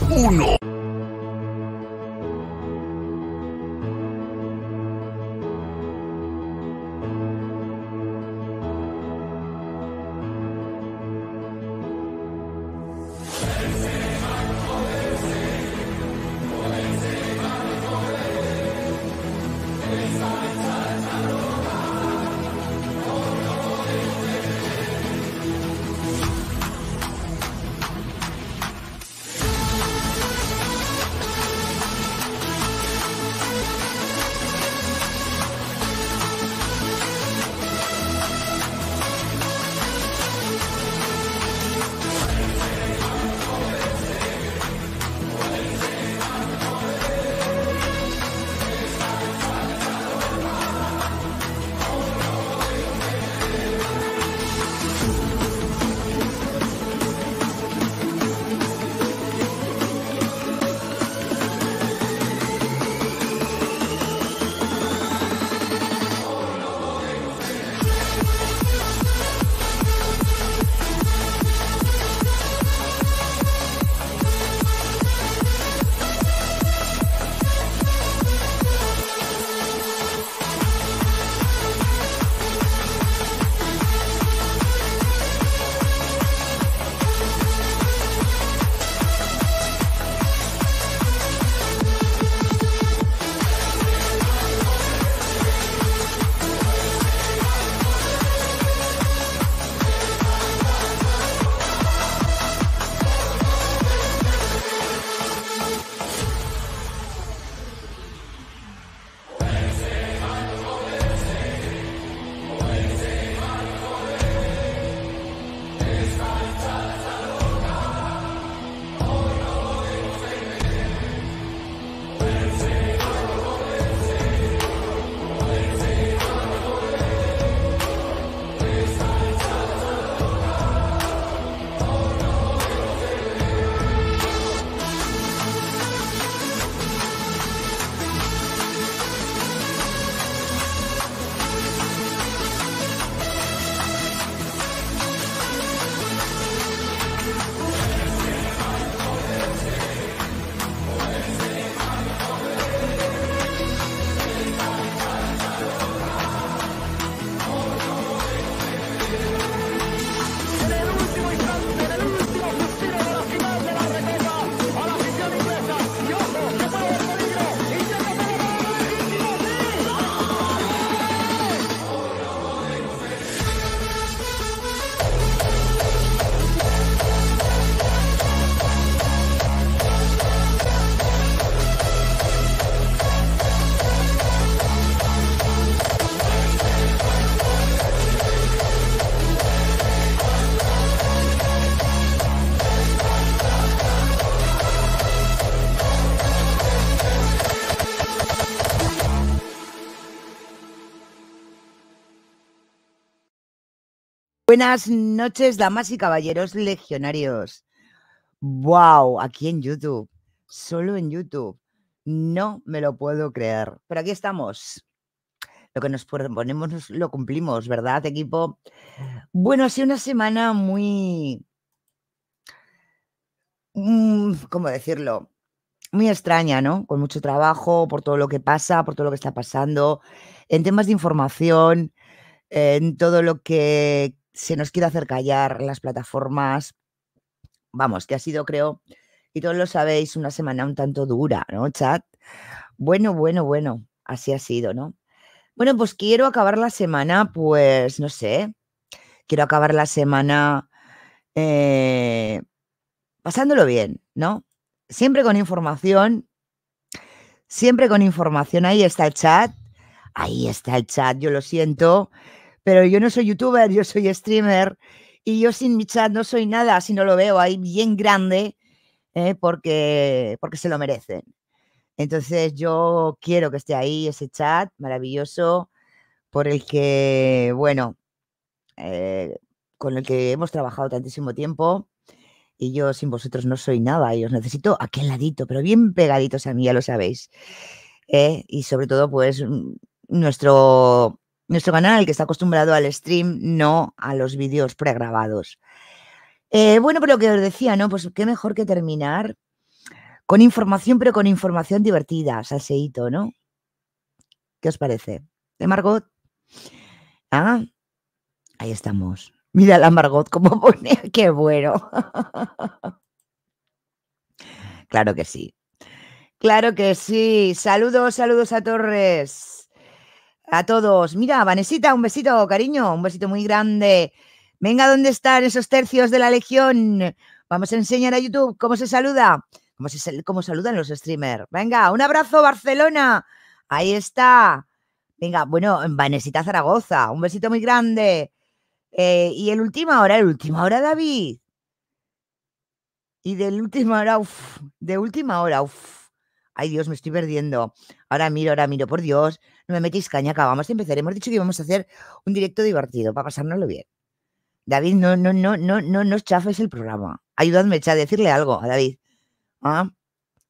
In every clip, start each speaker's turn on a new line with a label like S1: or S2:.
S1: 1
S2: Buenas noches, damas y caballeros legionarios. ¡Wow! Aquí en YouTube, solo en YouTube. No me lo puedo creer. Pero aquí estamos. Lo que nos ponemos lo cumplimos, ¿verdad, equipo? Bueno, ha sido una semana muy... Mm, ¿Cómo decirlo? Muy extraña, ¿no? Con mucho trabajo, por todo lo que pasa, por todo lo que está pasando, en temas de información, en todo lo que se nos quiere hacer callar las plataformas. Vamos, que ha sido, creo, y todos lo sabéis, una semana un tanto dura, ¿no, chat? Bueno, bueno, bueno, así ha sido, ¿no? Bueno, pues quiero acabar la semana, pues, no sé, quiero acabar la semana eh, pasándolo bien, ¿no? Siempre con información, siempre con información, ahí está el chat, ahí está el chat, yo lo siento, pero yo no soy youtuber, yo soy streamer y yo sin mi chat no soy nada si no lo veo ahí bien grande ¿eh? porque, porque se lo merecen. Entonces yo quiero que esté ahí ese chat maravilloso por el que, bueno, eh, con el que hemos trabajado tantísimo tiempo y yo sin vosotros no soy nada y os necesito aquel ladito, pero bien pegaditos a mí, ya lo sabéis. ¿eh? y sobre todo, pues nuestro nuestro canal, que está acostumbrado al stream, no a los vídeos pregrabados. Eh, bueno, pero lo que os decía, ¿no? Pues qué mejor que terminar con información, pero con información divertida, salseíto, ¿no? ¿Qué os parece? ¿De ¿Eh, Margot? Ah, ahí estamos. Mira la Margot como pone, qué bueno. claro que sí. Claro que sí. Saludos, saludos a Torres a todos. Mira, Vanesita, un besito, cariño, un besito muy grande. Venga, ¿dónde están esos tercios de la Legión? Vamos a enseñar a YouTube cómo se saluda, cómo, se, saludan los streamers. Venga, un abrazo, Barcelona. Ahí está. Venga, bueno, Vanesita Zaragoza, un besito muy grande. Eh, y el último hora, el último hora, David. Y del último ahora, uff, de última hora, uff. Ay, Dios, me estoy perdiendo. Ahora miro, ahora miro, por Dios no me metéis caña, acabamos de empezar. Hemos dicho que íbamos a hacer un directo divertido para pasárnoslo bien. David, no, no, no, no, no, no chafes el programa. Ayudadme, a decirle algo a David. Ah,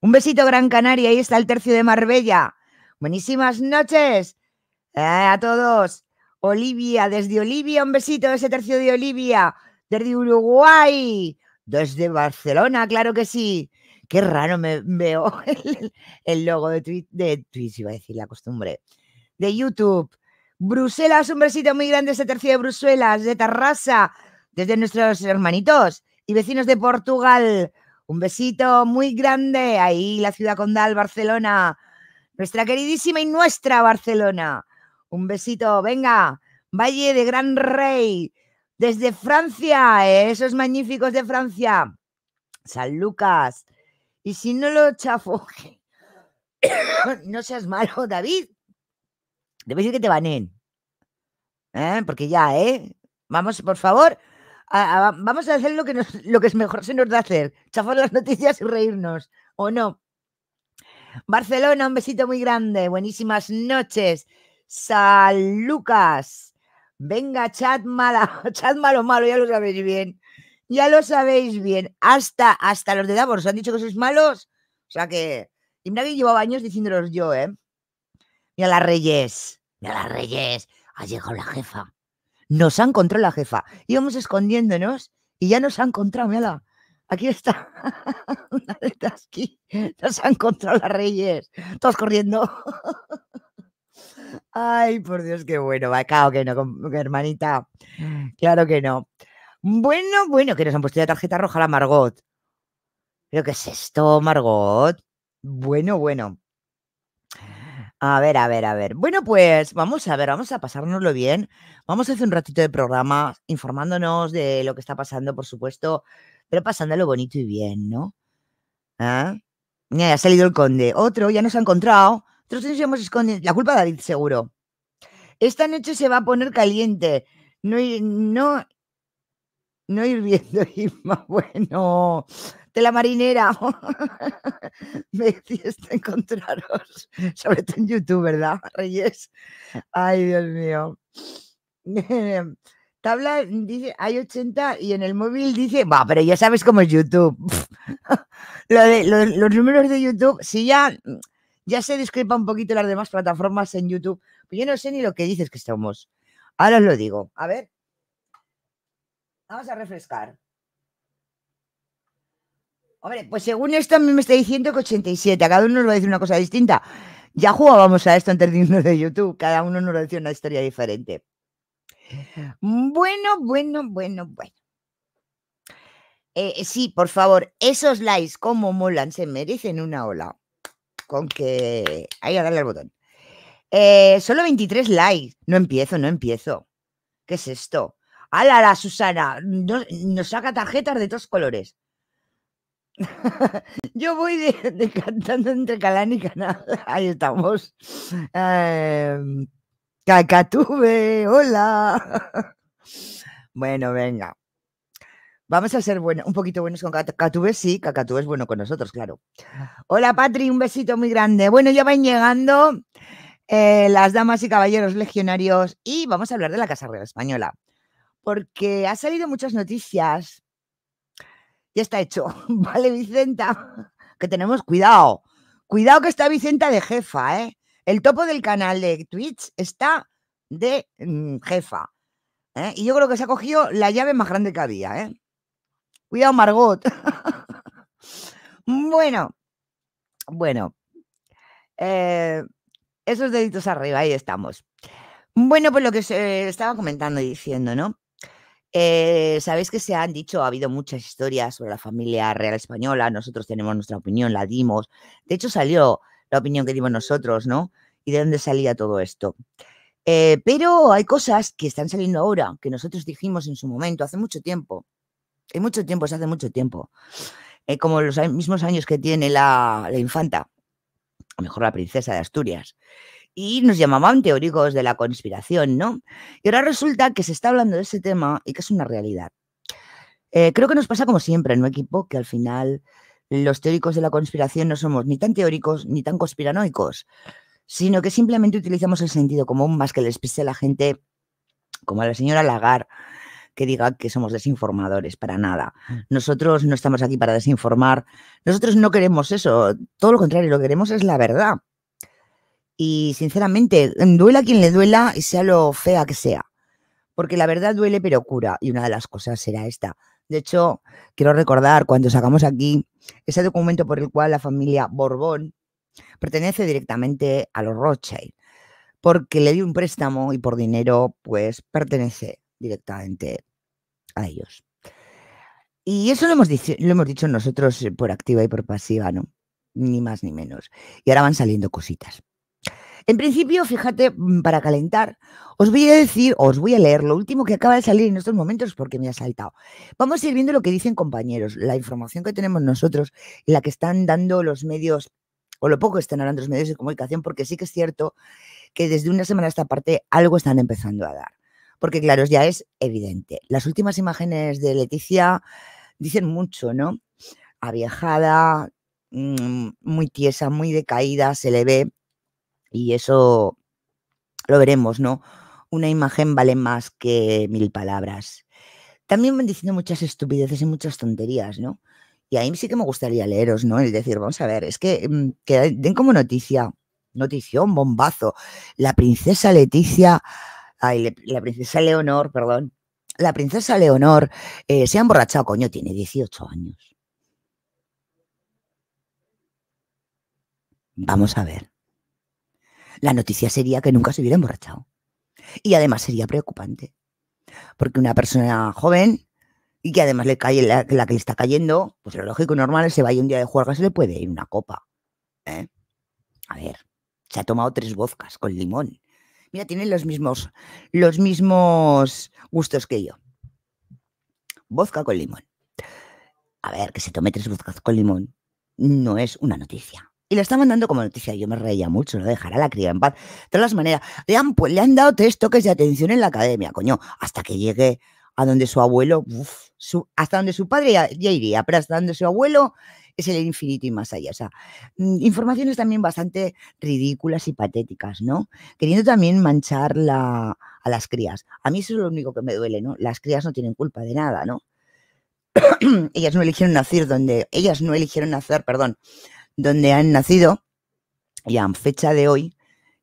S2: un besito, Gran Canaria. Ahí está el tercio de Marbella. Buenísimas noches eh, a todos. Olivia, desde Olivia, un besito, ese tercio de Olivia. Desde Uruguay, desde Barcelona, claro que sí. Qué raro me veo el, logo de de Twitch, iba a decir la costumbre, de YouTube. Bruselas, un besito muy grande, ese tercio de Bruselas, de Tarrasa, desde nuestros hermanitos y vecinos de Portugal. Un besito muy grande, ahí la ciudad condal, Barcelona, nuestra queridísima y nuestra Barcelona. Un besito, venga, Valle de Gran Rey, desde Francia, ¿eh? esos magníficos de Francia, San Lucas. Y si no lo chafo, no seas malo, David, Debe decir que te vanen, ¿eh? Porque ya, ¿eh? Vamos, por favor, vamos a hacer lo que, lo que es mejor se nos da hacer. Chafar las noticias y reírnos. ¿O no? Barcelona, un besito muy grande. Buenísimas noches. Sal Lucas. Venga, chat malo, chat malo, malo, ya lo sabéis bien. Ya lo sabéis bien. Hasta, hasta los de Davos han dicho que sois malos. O sea que. Y nadie llevaba años diciéndolos yo, ¿eh? y a las Reyes, ni a las Reyes. Ha llegado la jefa. Nos ha encontrado la jefa. Íbamos escondiéndonos y ya nos ha encontrado, mira Aquí está. Nos ha encontrado las Reyes. Todos corriendo. Ay, por Dios, qué bueno. Va, que no, hermanita. Claro que no. Bueno, bueno, que nos han puesto la tarjeta roja la Margot. ¿Pero qué es esto, Margot? Bueno, bueno. A ver, a ver, a ver. Bueno, pues vamos a ver, vamos a pasárnoslo bien. Vamos a hacer un ratito de programa informándonos de lo que está pasando, por supuesto, pero pasándolo bonito y bien, ¿no? ¿Ah? ha salido el conde. Otro ya nos ha encontrado. Otros nos hemos escondido. La culpa de David, seguro. Esta noche se va a poner caliente. No, no, no hirviendo, más Bueno de la marinera. Me hiciste encontraros, sobre todo en YouTube, ¿verdad, Reyes? Ay, Dios mío. Tabla dice, hay 80 y en el móvil dice, va, pero ya sabes cómo es YouTube. de, los números de YouTube, si ya, ya se discrepa un poquito las demás plataformas en YouTube, pues yo no sé ni lo que dices que somos. Ahora os lo digo. A ver. Vamos a refrescar. Hombre, pues según esto a mí me está diciendo que 87, cada uno nos va a decir una cosa distinta. Ya jugábamos a esto en de de YouTube, cada uno nos decía una historia diferente. Bueno, bueno, bueno, bueno. Eh, sí, por favor, esos likes como molan, se merecen una ola. Con que... Ahí a darle al botón. Eh, solo 23 likes. No empiezo, no empiezo. ¿Qué es esto? ¡Hala, la Susana! nos saca tarjetas de todos colores. Yo voy de, entre Calán y Canal. Ahí estamos. Eh, em, cacatube, hola. Bueno, venga. Vamos a ser buenos, un poquito buenos con Cacatube, sí, Cacatube es bueno con nosotros, claro. Hola Patri, un besito muy grande. Bueno, ya van llegando eh, las damas y caballeros legionarios y vamos a hablar de la Casa Real Española, porque ha salido muchas noticias ya está hecho. Vale, Vicenta, que tenemos cuidado. Cuidado que está Vicenta de jefa, ¿eh? El topo del canal de Twitch está de mm, jefa. ¿eh? Y yo creo que se ha cogido la llave más grande que había, ¿eh? Cuidado, Margot. bueno, bueno. Eh, esos deditos arriba, ahí estamos. Bueno, pues lo que se estaba comentando y diciendo, ¿no? Eh, Sabéis que se han dicho, ha habido muchas historias sobre la familia real española, nosotros tenemos nuestra opinión, la dimos. De hecho, salió la opinión que dimos nosotros, ¿no? ¿Y de dónde salía todo esto? Eh, pero hay cosas que están saliendo ahora, que nosotros dijimos en su momento, hace mucho tiempo. Hay mucho tiempo, se hace mucho tiempo. Eh, como los mismos años que tiene la, la infanta, o mejor la princesa de Asturias y nos llamaban teóricos de la conspiración, ¿no? Y ahora resulta que se está hablando de ese tema y que es una realidad. Eh, creo que nos pasa como siempre, en ¿no, equipo? Que al final los teóricos de la conspiración no somos ni tan teóricos ni tan conspiranoicos, sino que simplemente utilizamos el sentido común más que les pise a la gente, como a la señora Lagar, que diga que somos desinformadores, para nada. Mm. Nosotros no estamos aquí para desinformar, nosotros no queremos eso, todo lo contrario, lo que queremos es la verdad. Y sinceramente, duela quien le duela y sea lo fea que sea. Porque la verdad duele pero cura. Y una de las cosas será esta. De hecho, quiero recordar cuando sacamos aquí ese documento por el cual la familia Borbón pertenece directamente a los Rothschild. Porque le dio un préstamo y por dinero, pues pertenece directamente a ellos. Y eso lo hemos, dicho, lo hemos dicho nosotros eh, por activa y por pasiva, ¿no? Ni más ni menos. Y ahora van saliendo cositas. En principio, fíjate, mm, para calentar, os voy a decir, os voy a leer lo último que acaba de salir en estos momentos porque me ha saltado. Vamos a ir viendo lo que dicen compañeros, la información que tenemos nosotros la que están dando los medios, o lo poco que están hablando los medios de comunicación, porque sí que es cierto que desde una semana a esta parte algo están empezando a dar. Porque claro, ya es evidente. Las últimas imágenes de Leticia dicen mucho, ¿no? Aviejada, mm, muy tiesa, muy decaída, se le ve y eso lo veremos, ¿no? Una imagen vale más que mil palabras. También van diciendo muchas estupideces y muchas tonterías, ¿no? Y ahí sí que me gustaría leeros, ¿no? Es decir, vamos a ver, es que, mm, den como noticia, notición, bombazo. La princesa Leticia, la princesa Leonor, perdón, la princesa Leonor eh, se ha emborrachado, coño, tiene 18 años. Vamos a ver. La noticia sería que nunca se hubiera emborrachado. Y además sería preocupante. Porque una persona joven y que además le cae la, que le está cayendo, pues lo lógico y normal se vaya un día de juerga, se le puede ir una copa. ¿eh? A ver, se ha tomado tres vodkas con limón. Mira, tienen los mismos, los mismos gustos que yo. Vodka con limón. A ver, que se tome tres vodkas con limón no es una noticia. Y la está mandando como noticia. Yo me reía mucho, no dejará la cría en paz. De todas las maneras, le han, pues, le han dado tres toques de atención en la academia, coño, hasta que llegue a donde su abuelo, hasta donde su padre ya, iría, pero hasta donde su abuelo es el infinito y más allá. O sea, mm, informaciones también bastante ridículas y patéticas, ¿no? Queriendo también manchar la, a las crías. A mí eso es lo único que me duele, ¿no? Las crías no tienen culpa de nada, ¿no? ellas no eligieron nacer donde, ellas no eligieron nacer, perdón, donde han nacido y a fecha de hoy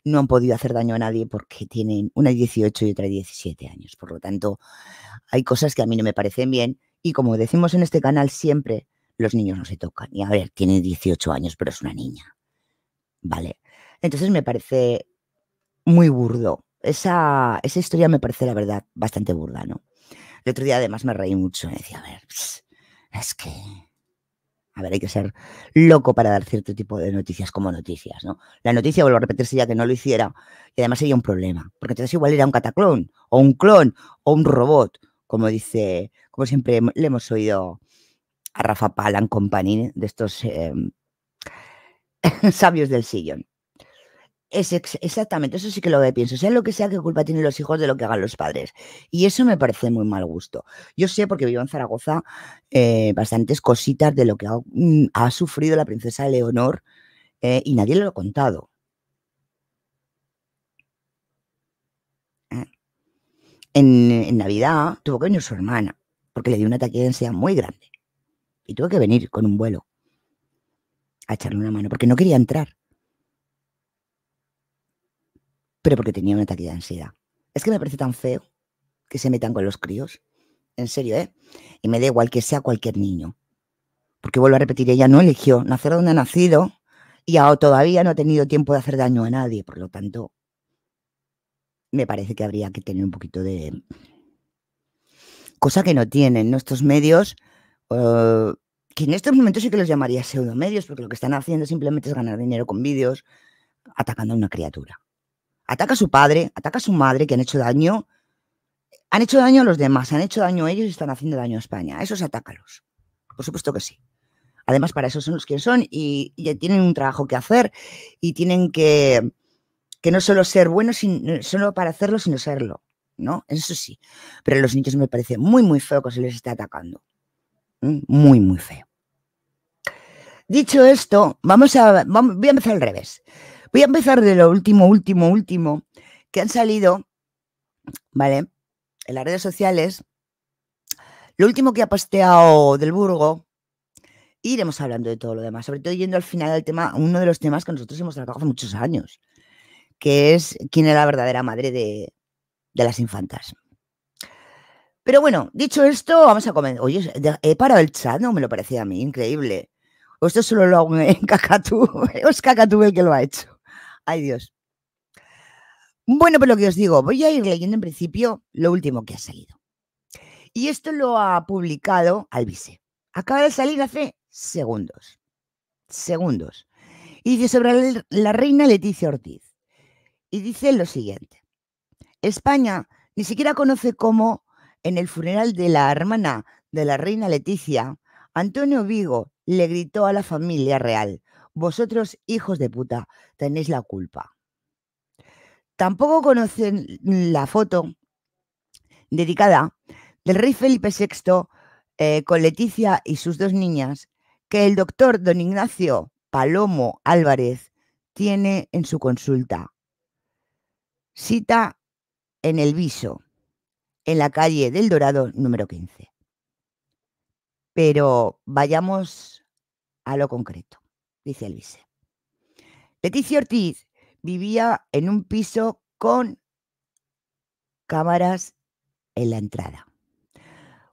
S2: no han podido hacer daño a nadie porque tienen una 18 y otra 17 años. Por lo tanto, hay cosas que a mí no me parecen bien y como decimos en este canal siempre, los niños no se tocan. Y a ver, tiene 18 años, pero es una niña. ¿Vale? Entonces me parece muy burdo. Esa, esa historia me parece, la verdad, bastante burda, ¿no? El otro día además me reí mucho. Me decía, a ver, es que a ver, hay que ser loco para dar cierto tipo de noticias como noticias, ¿no? La noticia, vuelvo a repetirse ya que no lo hiciera y además sería un problema, porque entonces igual era un cataclón o un clon o un robot, como dice, como siempre le hemos oído a Rafa Palan Company, de estos em, sabios del sillón. Es exactamente, eso sí que lo pienso. Sea lo que sea, qué culpa tienen los hijos de lo que hagan los padres. Y eso me parece muy mal gusto. Yo sé, porque vivo en Zaragoza, eh, bastantes cositas de lo que ha, mm, sufrido la princesa Leonor eh, y nadie le lo ha contado. Ah. En, Navidad tuvo que venir su hermana, porque le dio una ansiedad muy grande. Y tuvo que venir con un vuelo a echarle una mano, porque no quería entrar pero porque tenía un ataque de ansiedad. Es que me parece tan feo que se metan con los críos. En serio, ¿eh? Y me da igual que sea cualquier niño. Porque vuelvo a repetir, ella no eligió nacer donde ha nacido y todavía no ha tenido tiempo de hacer daño a nadie. Por lo tanto, me parece que habría que tener un poquito de... Cosa que no tienen nuestros medios, eh, que en estos momentos sí que los llamaría pseudomedios, porque lo que están haciendo simplemente es ganar dinero con vídeos atacando a una criatura. Ataca a su padre, ataca a su madre, que han hecho daño. Han hecho daño a los demás, han hecho daño a ellos y están haciendo daño a España. A esos atácalos. Por supuesto que sí. Además, para eso son los que son y, tienen un trabajo que hacer y tienen que, que no solo ser buenos, solo para hacerlo, sino serlo. ¿no? Eso sí. Pero a los niños me parece muy, muy feo que se les esté atacando. Mm, muy, muy feo. Dicho esto, vamos a, voy a empezar al revés. Voy a empezar de lo último, último, último, que han salido, ¿vale? En las redes sociales. Lo último que ha posteado del Burgo, iremos hablando de todo lo demás, sobre todo yendo al final al tema, uno de los temas que nosotros hemos tratado hace muchos años, que es quién es la verdadera madre de, las infantas. Pero bueno, dicho esto, vamos a comentar. Oye, he parado el chat, no me lo parecía a mí, increíble. O esto solo lo hago en Cacatú, es Cacatú el que lo ha hecho. Ay Dios. Bueno, pues lo que os digo, voy a ir leyendo en principio lo último que ha salido. Y esto lo ha publicado Albise. Acaba de salir hace segundos. Segundos. Y dice sobre la reina Leticia Ortiz. Y dice lo siguiente. España ni siquiera conoce cómo en el funeral de la hermana de la reina Leticia, Antonio Vigo le gritó a la familia real, vosotros, hijos de puta, tenéis la culpa. Tampoco conocen la foto dedicada del rey Felipe VI eh, con Leticia y sus dos niñas que el doctor don Ignacio Palomo Álvarez tiene en su consulta. Cita en el viso, en la calle del Dorado número 15. Pero vayamos a lo concreto dice el vice. Leticia Ortiz vivía en un piso con cámaras en la entrada.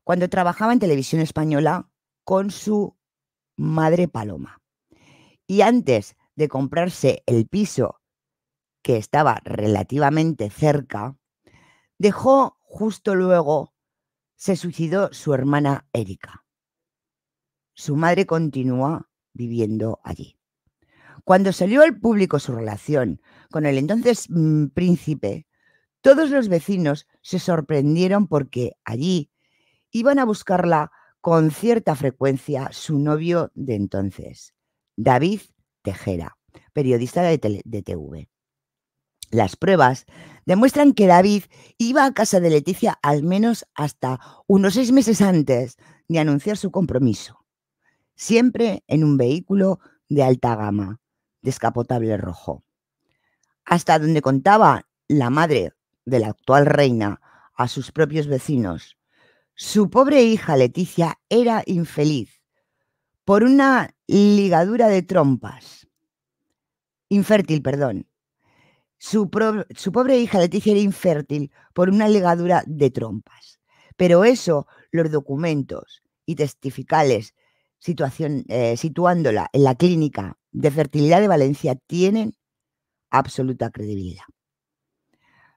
S2: Cuando trabajaba en televisión española con su madre Paloma. Y antes de comprarse el piso que estaba relativamente cerca, dejó justo luego, se suicidó su hermana Erika. Su madre continúa viviendo allí. Cuando salió al público su relación con el entonces mm, príncipe, todos los vecinos se sorprendieron porque allí iban a buscarla con cierta frecuencia su novio de entonces, David Tejera, periodista de TV. Las pruebas demuestran que David iba a casa de Leticia al menos hasta unos seis meses antes de anunciar su compromiso siempre en un vehículo de alta gama, descapotable rojo. Hasta donde contaba la madre de la actual reina a sus propios vecinos, su pobre hija Leticia era infeliz por una ligadura de trompas. Infértil, perdón. Su, pobre hija Leticia era infértil por una ligadura de trompas. Pero eso, los documentos y testificales situación, eh, situándola en la clínica de fertilidad de Valencia, tienen absoluta credibilidad.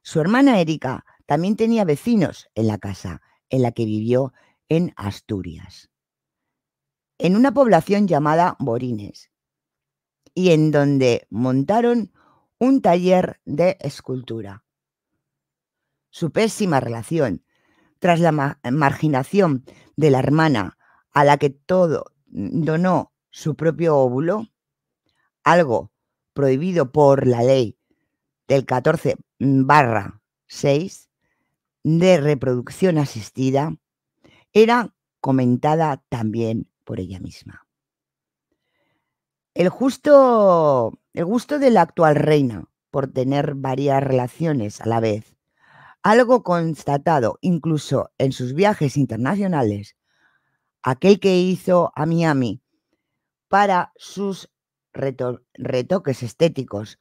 S2: Su hermana Erika también tenía vecinos en la casa en la que vivió en Asturias, en una población llamada Borines, y en donde montaron un taller de escultura. Su pésima relación, tras la marginación de la hermana a la que todo donó su propio óvulo, algo prohibido por la ley del 14 6 de reproducción asistida, era comentada también por ella misma. El justo, el gusto de la actual reina por tener varias relaciones a la vez, algo constatado incluso en sus viajes internacionales, aquel que hizo a Miami para sus retoques estéticos,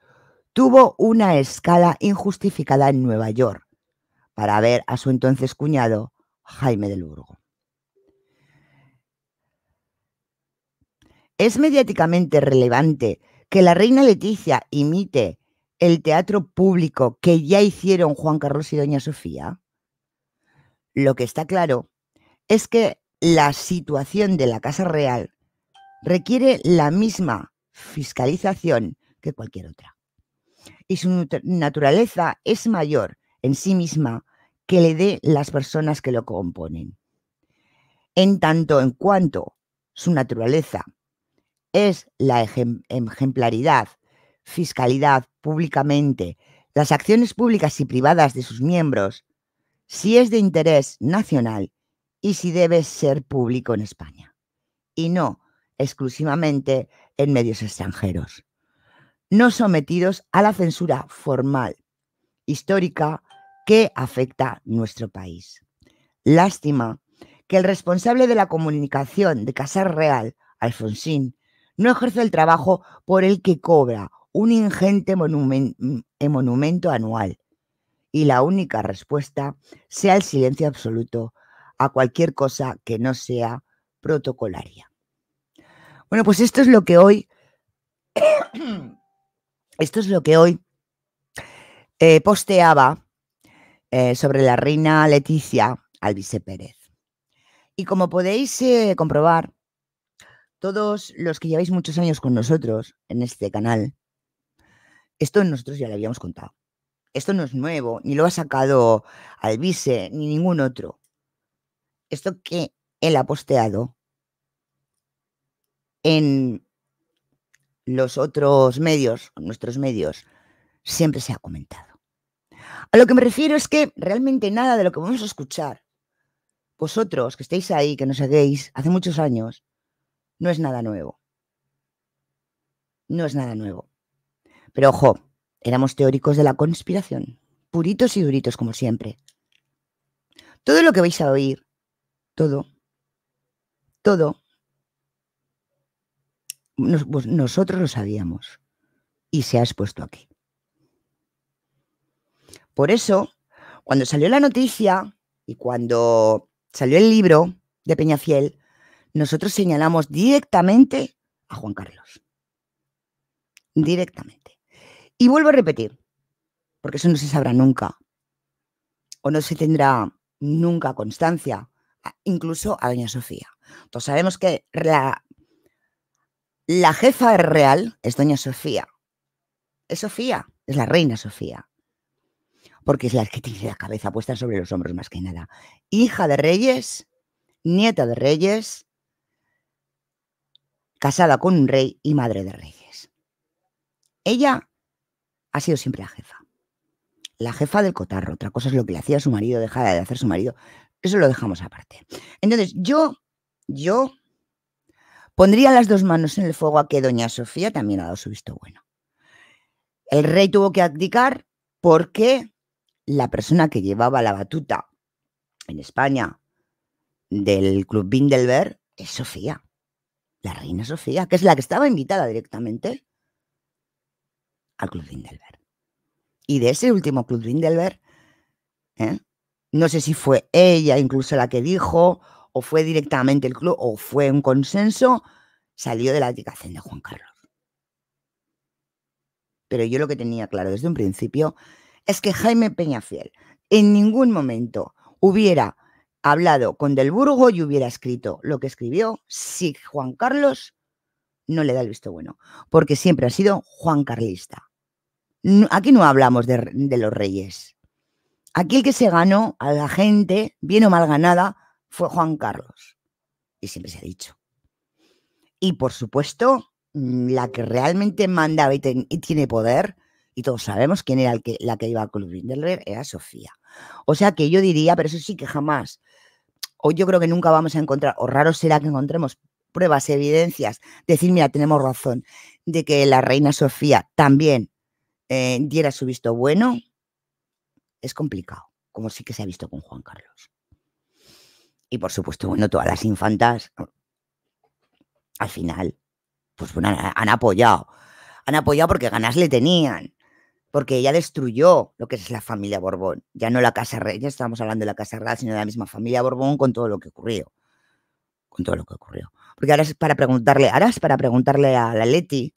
S2: tuvo una escala injustificada en Nueva York para ver a su entonces cuñado Jaime del Burgo. Es mediáticamente relevante que la reina Leticia imite el teatro público que ya hicieron Juan Carlos y Doña Sofía. Lo que está claro es que la situación de la Casa Real requiere la misma fiscalización que cualquier otra. Y su naturaleza es mayor en sí misma que le de las personas que lo componen. En tanto en cuanto su naturaleza es la ejemplaridad, fiscalidad públicamente, las acciones públicas y privadas de sus miembros, si es de interés nacional y si debe ser público en España y no exclusivamente en medios extranjeros, no sometidos a la censura formal histórica que afecta nuestro país. Lástima que el responsable de la comunicación de Casar Real, Alfonsín, no ejerza el trabajo por el que cobra un ingente mm, eh, monumento anual y la única respuesta sea el silencio absoluto a cualquier cosa que no sea protocolaria. Bueno, pues esto es lo que hoy, esto es lo que hoy eh, posteaba eh, sobre la reina Leticia Alvise Pérez. Y como podéis eh, comprobar, todos los que lleváis muchos años con nosotros en este canal, esto nosotros ya lo habíamos contado. Esto no es nuevo, ni lo ha sacado Alvise, ni ningún otro esto que él ha posteado en los otros medios, nuestros medios, siempre se ha comentado. A lo que me refiero es que realmente nada de lo que vamos a escuchar, vosotros que estéis ahí, que nos seguís hace muchos años, no es nada nuevo. No es nada nuevo. Pero ojo, éramos teóricos de la conspiración, puritos y duritos como siempre. Todo lo que vais a oír todo, todo, pues nosotros lo sabíamos y se ha expuesto aquí. Por eso, cuando salió la noticia y cuando salió el libro de Peñafiel, nosotros señalamos directamente a Juan Carlos. Directamente. Y vuelvo a repetir, porque eso no se sabrá nunca, o no se tendrá nunca constancia, incluso a doña Sofía. Entonces sabemos que la, la jefa real es doña Sofía. Es Sofía, es la reina Sofía. Porque es la que tiene la cabeza puesta sobre los hombros más que nada. Hija de reyes, nieta de reyes, casada con un rey y madre de reyes. Ella ha sido siempre la jefa. La jefa del cotarro. Otra cosa es lo que le hacía su marido, dejar de hacer su marido eso lo dejamos aparte. Entonces, yo, yo pondría las dos manos en el fuego a que doña Sofía también ha dado su visto bueno. El rey tuvo que abdicar porque la persona que llevaba la batuta en España del Club Bindelberg es Sofía, la reina Sofía, que es la que estaba invitada directamente al Club Bindelberg. Y de ese último Club Bindelberg, ¿eh? No sé si fue ella incluso la que dijo, o fue directamente el club, o fue un consenso, salió de la dedicación de Juan Carlos. Pero yo lo que tenía claro desde un principio es que Jaime Peñafiel en ningún momento hubiera hablado con Del Burgo y hubiera escrito lo que escribió si Juan Carlos no le da el visto bueno, porque siempre ha sido Juan Carlista. Aquí no hablamos de, de los reyes, Aquí el que se ganó a la gente, bien o mal ganada, fue Juan Carlos. Y siempre se ha dicho. Y por supuesto, mm, la que realmente mandaba y, tiene poder, y todos sabemos quién era la que iba al Club era Sofía. O sea que yo diría, pero eso sí que jamás, o yo creo que nunca vamos a encontrar, o raro será que encontremos pruebas, evidencias, decir, mira, tenemos razón, de que la reina Sofía también eh, diera su visto bueno es complicado, como sí que se ha visto con Juan Carlos. Y por supuesto, bueno, todas las infantas, mm, al final, pues bueno, han, apoyado. Han apoyado porque ganas le tenían porque ella destruyó lo que es la familia Borbón. Ya no la Casa Real, ya estábamos hablando de la Casa Real, sino de la misma familia Borbón con todo lo que ocurrió. Con todo lo que ocurrió. Porque ahora es para preguntarle, ahora es para preguntarle a la Leti,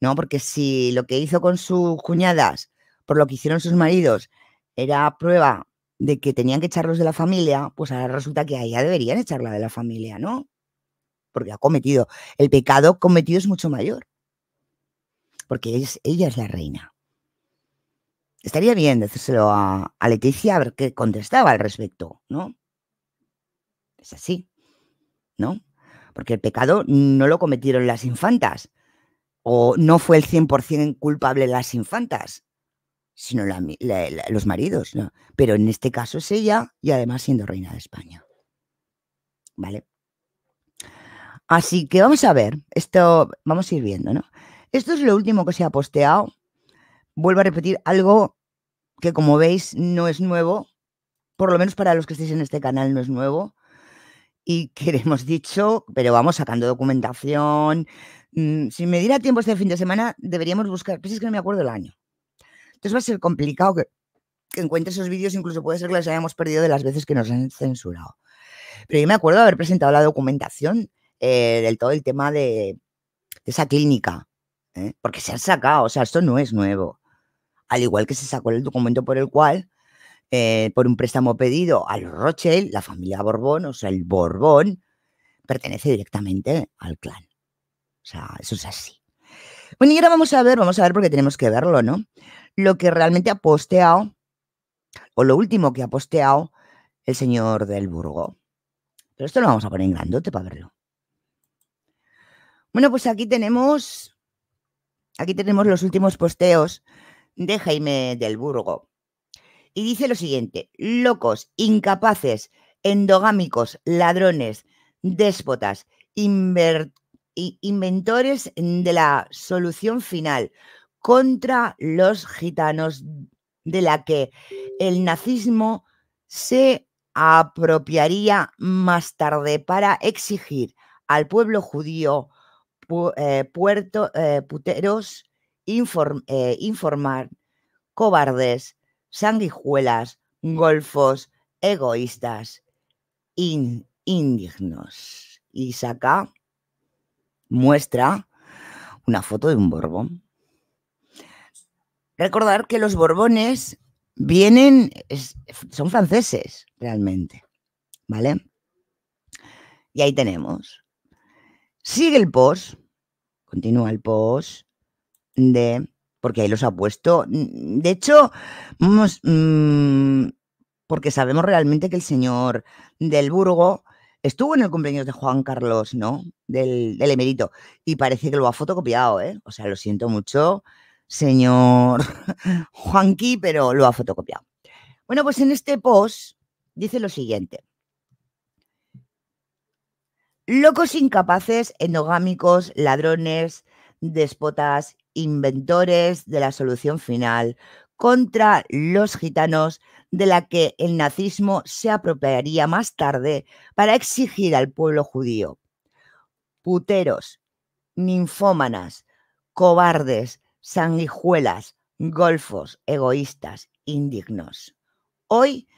S2: ¿no? Porque si lo que hizo con sus cuñadas, por lo que hicieron sus maridos, era prueba de que tenían que echarlos de la familia, pues ahora resulta que a ella deberían echarla de la familia, ¿no? Porque ha cometido, el pecado cometido es mucho mayor, porque es, ella es la reina. Estaría bien decírselo a, a Leticia a ver qué contestaba al respecto, ¿no? Es así, ¿no? Porque el pecado no lo cometieron las infantas, o no fue el 100% culpable las infantas, sino los maridos, Pero en este caso es ella y además siendo reina de España. ¿Vale? Así que vamos a ver, esto vamos a ir viendo, ¿no? Esto es lo último que se ha posteado. Vuelvo a repetir algo que como veis no es nuevo, por lo menos para los que estéis en este canal no es nuevo y que hemos dicho, pero vamos sacando documentación. Mm, si me diera tiempo este fin de semana, deberíamos buscar, pues es que no me acuerdo el año, entonces va a ser complicado que, encuentre esos vídeos, incluso puede ser que los hayamos perdido de las veces que nos han censurado. Pero yo me acuerdo de haber presentado la documentación eh, del todo el tema de, esa clínica, ¿eh? porque se han sacado, o sea, esto no es nuevo. Al igual que se sacó el documento por el cual, eh, por un préstamo pedido a los la familia Borbón, o sea, el Borbón, pertenece directamente al clan. O sea, eso es así. Bueno, y ahora vamos a ver, vamos a ver porque tenemos que verlo, ¿no? lo que realmente ha posteado o lo último que ha posteado el señor del Burgo. Pero esto lo vamos a poner en grandote para verlo. Bueno, pues aquí tenemos aquí tenemos los últimos posteos de Jaime del Burgo. Y dice lo siguiente, locos, incapaces, endogámicos, ladrones, déspotas, inventores de la solución final, contra los gitanos de la que el nazismo se apropiaría más tarde para exigir al pueblo judío eh, puerto, eh, puteros eh, informar cobardes, sanguijuelas, golfos, egoístas, indignos. Y saca, muestra una foto de un borbón recordar que los Borbones vienen, son franceses realmente, ¿vale? Y ahí tenemos. Sigue el post, continúa el post de, porque ahí los ha puesto, de hecho, vamos, mm, porque sabemos realmente que el señor del Burgo estuvo en el cumpleaños de Juan Carlos, ¿no? Del, del, Y parece que lo ha fotocopiado, ¿eh? O sea, lo siento mucho, señor Juanqui, pero lo ha fotocopiado. Bueno, pues en este post dice lo siguiente. Locos incapaces, endogámicos, ladrones, despotas, inventores de la solución final contra los gitanos de la que el nazismo se apropiaría más tarde para exigir al pueblo judío. Puteros, ninfómanas, cobardes, sanguijuelas, golfos, egoístas, indignos. Hoy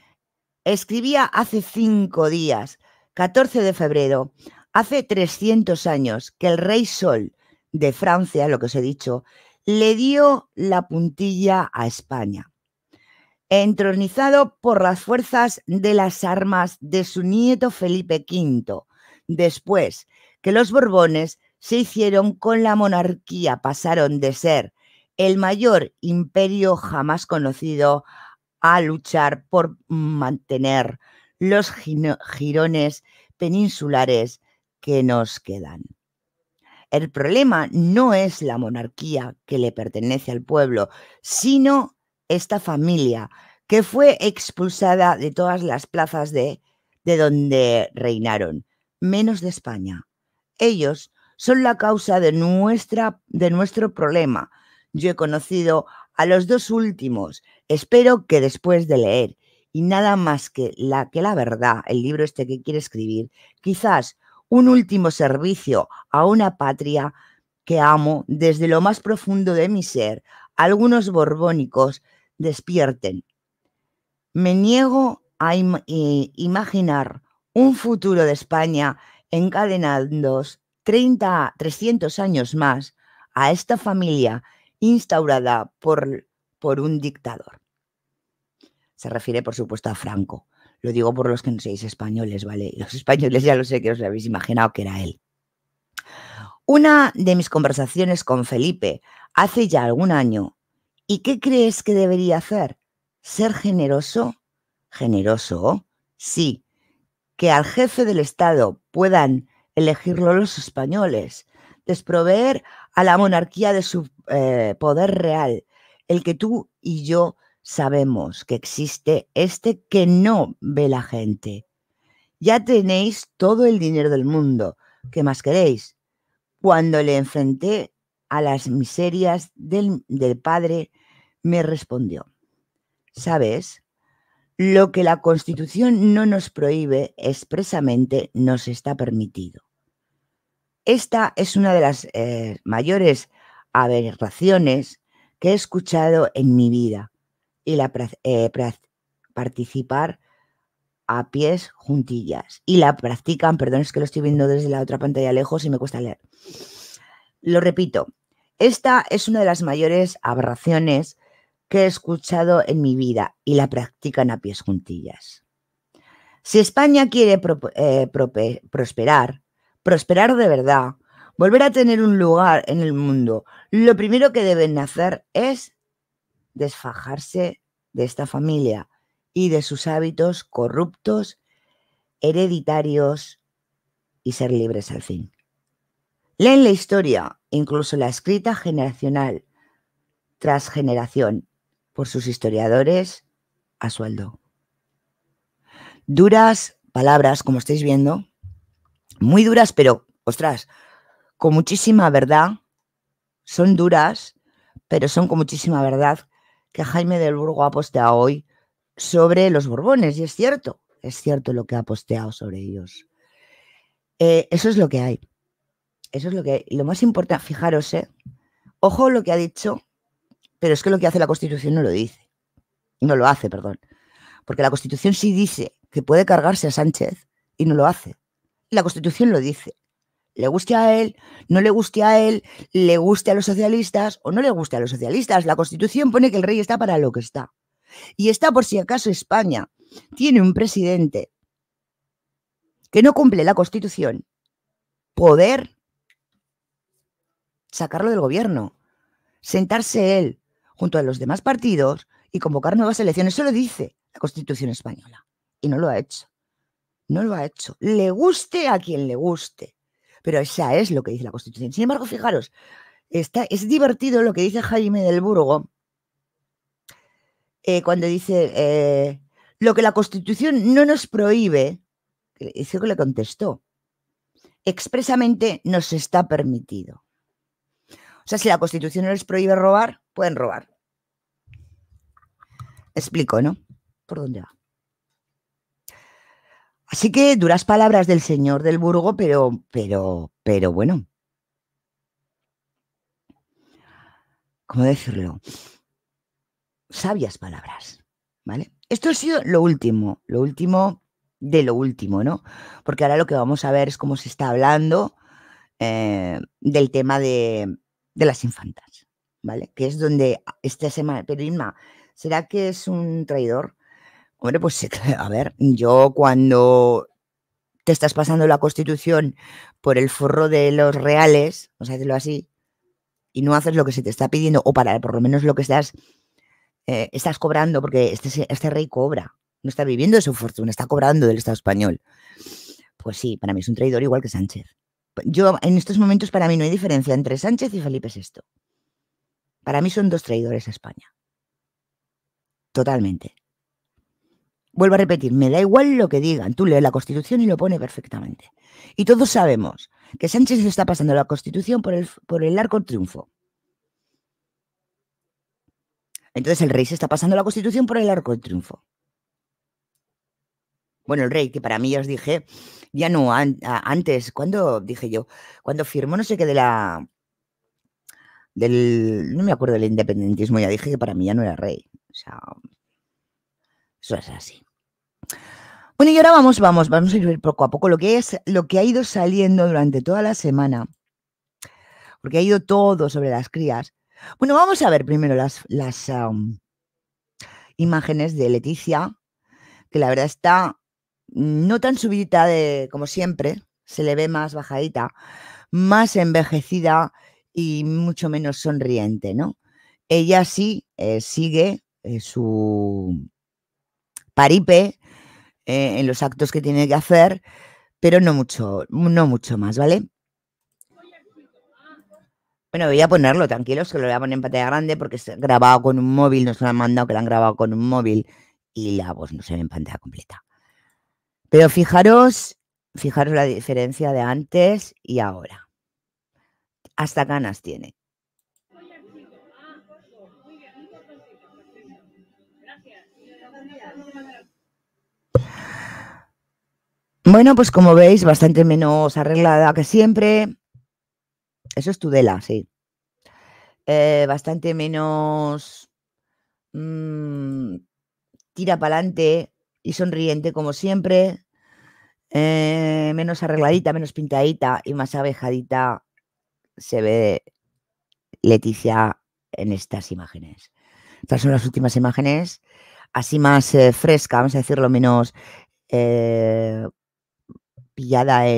S2: escribía hace cinco días, 14 de febrero, hace 300 años, que el rey Sol de Francia, lo que os he dicho, le dio la puntilla a España entronizado por las fuerzas de las armas de su nieto Felipe V, después que los Borbones se hicieron con la monarquía, pasaron de ser el mayor imperio jamás conocido a luchar por mantener los jirones peninsulares que nos quedan. El problema no es la monarquía que le pertenece al pueblo, sino esta familia que fue expulsada de todas las plazas de, de donde reinaron, menos de España. Ellos son la causa de, nuestra, de nuestro problema. Yo he conocido a los dos últimos. Espero que después de leer y nada más que la, que la verdad, el libro este que quiere escribir, quizás un último servicio a una patria que amo desde lo más profundo de mi ser, algunos borbónicos despierten. Me niego a imaginar un futuro de España encadenados. 30, 300 años más a esta familia instaurada por, por un dictador. Se refiere, por supuesto, a Franco. Lo digo por los que no seáis españoles, ¿vale? Los españoles ya lo sé que os habéis imaginado que era él. Una de mis conversaciones con Felipe hace ya algún año. ¿Y qué crees que debería hacer? ¿Ser generoso? ¿Generoso? Sí. Que al jefe del Estado puedan elegirlo los españoles, desproveer a la monarquía de su eh, poder real, el que tú y yo sabemos que existe, este que no ve la gente. Ya tenéis todo el dinero del mundo, ¿qué más queréis? Cuando le enfrenté a las miserias del, del padre, me respondió, ¿sabes? Lo que la Constitución no nos prohíbe expresamente nos está permitido. Esta es una de las eh, mayores aberraciones que he escuchado en mi vida y la eh, participar a pies juntillas y la practican, perdón, es que lo estoy viendo desde la otra pantalla lejos y me cuesta leer. Lo repito, esta es una de las mayores aberraciones que he escuchado en mi vida y la practican a pies juntillas. Si España quiere eh, prosperar, prosperar de verdad, volver a tener un lugar en el mundo, lo primero que deben hacer es desfajarse de esta familia y de sus hábitos corruptos, hereditarios y ser libres al fin. Leen la historia, incluso la escrita generacional tras generación, por sus historiadores a sueldo. Duras palabras, como estáis viendo, muy duras, pero, ostras, con muchísima verdad, son duras, pero son con muchísima verdad que Jaime del Burgo ha posteado hoy sobre los Borbones, y es cierto, es cierto lo que ha posteado sobre ellos. Eh, eso es lo que hay. Eso es lo que hay. Y lo más importante, fijaros, eh, ojo lo que ha dicho pero es que lo que hace la Constitución no lo dice. No lo hace, perdón. Porque la Constitución sí dice que puede cargarse a Sánchez y no lo hace. La Constitución lo dice. Le guste a él, no le guste a él, le guste a los socialistas o no le guste a los socialistas. La Constitución pone que el rey está para lo que está. Y está por si acaso España tiene un presidente que no cumple la Constitución, poder sacarlo del gobierno, sentarse él, junto a los demás partidos y convocar nuevas elecciones. Eso lo dice la Constitución española y no lo ha hecho. No lo ha hecho. Le guste a quien le guste. Pero esa es lo que dice la Constitución. Sin embargo, fijaros, está, es divertido lo que dice Jaime del Burgo eh, cuando dice eh, lo que la Constitución no nos prohíbe, dice que le contestó, expresamente nos está permitido. O sea, si la Constitución no les prohíbe robar, pueden robar. Explico, ¿no? ¿Por dónde va? Así que duras palabras del señor del burgo, pero, pero, pero bueno. ¿Cómo decirlo? Sabias palabras, ¿vale? Esto ha sido lo último, lo último de lo último, ¿no? Porque ahora lo que vamos a ver es cómo se está hablando eh, del tema de las infantas. ¿vale? Que es donde ah, este semana, pero ¿será que es un traidor? Hombre, pues a ver, yo cuando te estás pasando la constitución por el forro de los reales, vamos a decirlo así, y no haces lo que se te está pidiendo, o para por lo menos lo que estás, eh, estás cobrando, porque este, este rey cobra, no está viviendo de su fortuna, está cobrando del Estado español. Pues sí, para mí es un traidor igual que Sánchez. Yo en estos momentos para mí no hay diferencia entre Sánchez y Felipe VI. Para mí son dos traidores a España. Totalmente. Vuelvo a repetir, me da igual lo que digan. Tú lees la Constitución y lo pone perfectamente. Y todos sabemos que Sánchez está pasando la Constitución por el, por el arco triunfo. Entonces el rey se está pasando la Constitución por el arco del triunfo. Bueno, el rey, que para mí ya os dije, ya no, antes, cuando dije yo, cuando firmó no sé qué de la, del, no me acuerdo del independentismo, ya dije que para mí ya no era rey. O sea, eso es así. Bueno, y ahora vamos, vamos, vamos a ir poco a poco lo que es, lo que ha ido saliendo durante toda la semana, porque ha ido todo sobre las crías. Bueno, vamos a ver primero las, las imágenes de Leticia, que la verdad está no tan subida como siempre, se le ve más bajadita, más envejecida y mucho menos sonriente, ¿no? Ella sí eh, sigue eh, su paripe eh, en los actos que tiene que hacer, pero no mucho, no mucho más, ¿vale? Bueno, voy a ponerlo, tranquilos, que lo voy a poner en pantalla grande porque es grabado con un móvil, nos lo han mandado que lo han grabado con un móvil y la voz no se ve en pantalla completa. Pero fijaros, fijaros la diferencia de antes y ahora hasta ganas tiene. Bueno, pues como veis, bastante menos arreglada que siempre. Eso es Tudela, sí. Eh, bastante menos mm, tira para adelante y sonriente como siempre. Eh, menos arregladita, menos pintadita y más abejadita se ve Leticia en estas imágenes. Estas son las últimas imágenes, así más eh, fresca, vamos a decirlo menos eh, pillada eh,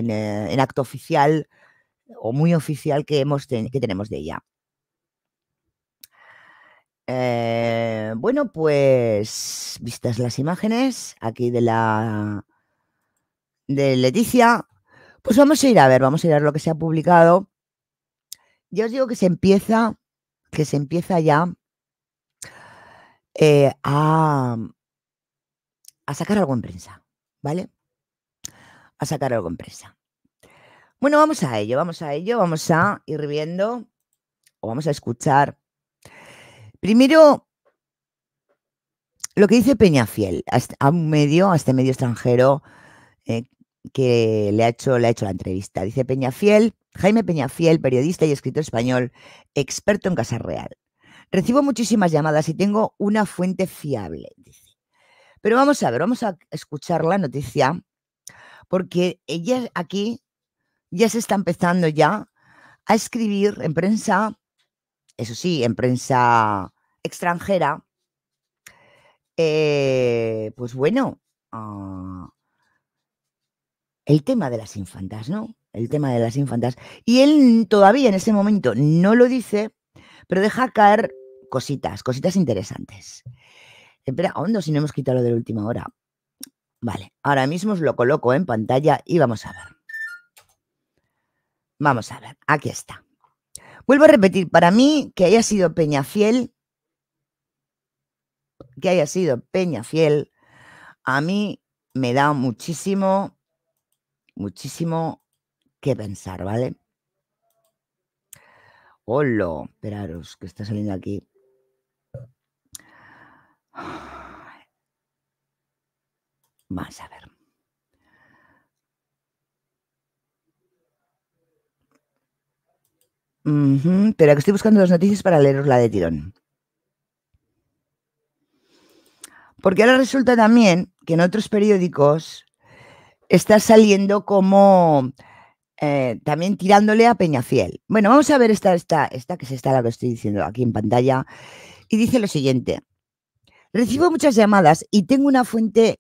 S2: en, acto oficial o muy oficial que, hemos que tenemos de ella. bueno, pues vistas las imágenes aquí de la de Leticia, pues vamos a ir a ver, vamos a ir a ver lo que se ha publicado yo os digo que se empieza, que se empieza ya eh, a, sacar algo en prensa, ¿vale? A sacar algo en prensa. Bueno, vamos a ello, vamos a ello, vamos a ir viendo o vamos a escuchar. Primero, lo que dice Peñafiel a este, un medio, a este medio extranjero, eh, que le ha hecho, le ha hecho la entrevista. Dice Peñafiel, Jaime Peñafiel, periodista y escritor español, experto en Casa Real. Recibo muchísimas llamadas y tengo una fuente fiable, dice. Pero vamos a ver, vamos a escuchar la noticia, porque ella aquí ya se está empezando ya a escribir en prensa, eso sí, en prensa extranjera, eh, pues bueno, a ah, el tema de las infantas, ¿no? El tema de las infantas. Y él todavía en ese momento no lo dice, pero deja caer cositas, cositas interesantes. Espera, hondo, si no hemos quitado lo de la última hora. Vale, ahora mismo os lo coloco en pantalla y vamos a ver. Vamos a ver, aquí está. Vuelvo a repetir, para mí que haya sido Peña fiel, que haya sido Peña fiel, a mí me da muchísimo muchísimo que pensar, ¿vale? Hola, esperaros, que está saliendo aquí. Vamos a ver. pero que estoy buscando las noticias para leeros la de tirón. Porque ahora resulta también que en otros periódicos está saliendo como eh, también tirándole a Peña Fiel. Bueno, vamos a ver esta, esta, esta que se está la que estoy diciendo aquí en pantalla. Y dice lo siguiente. Recibo muchas llamadas y tengo una fuente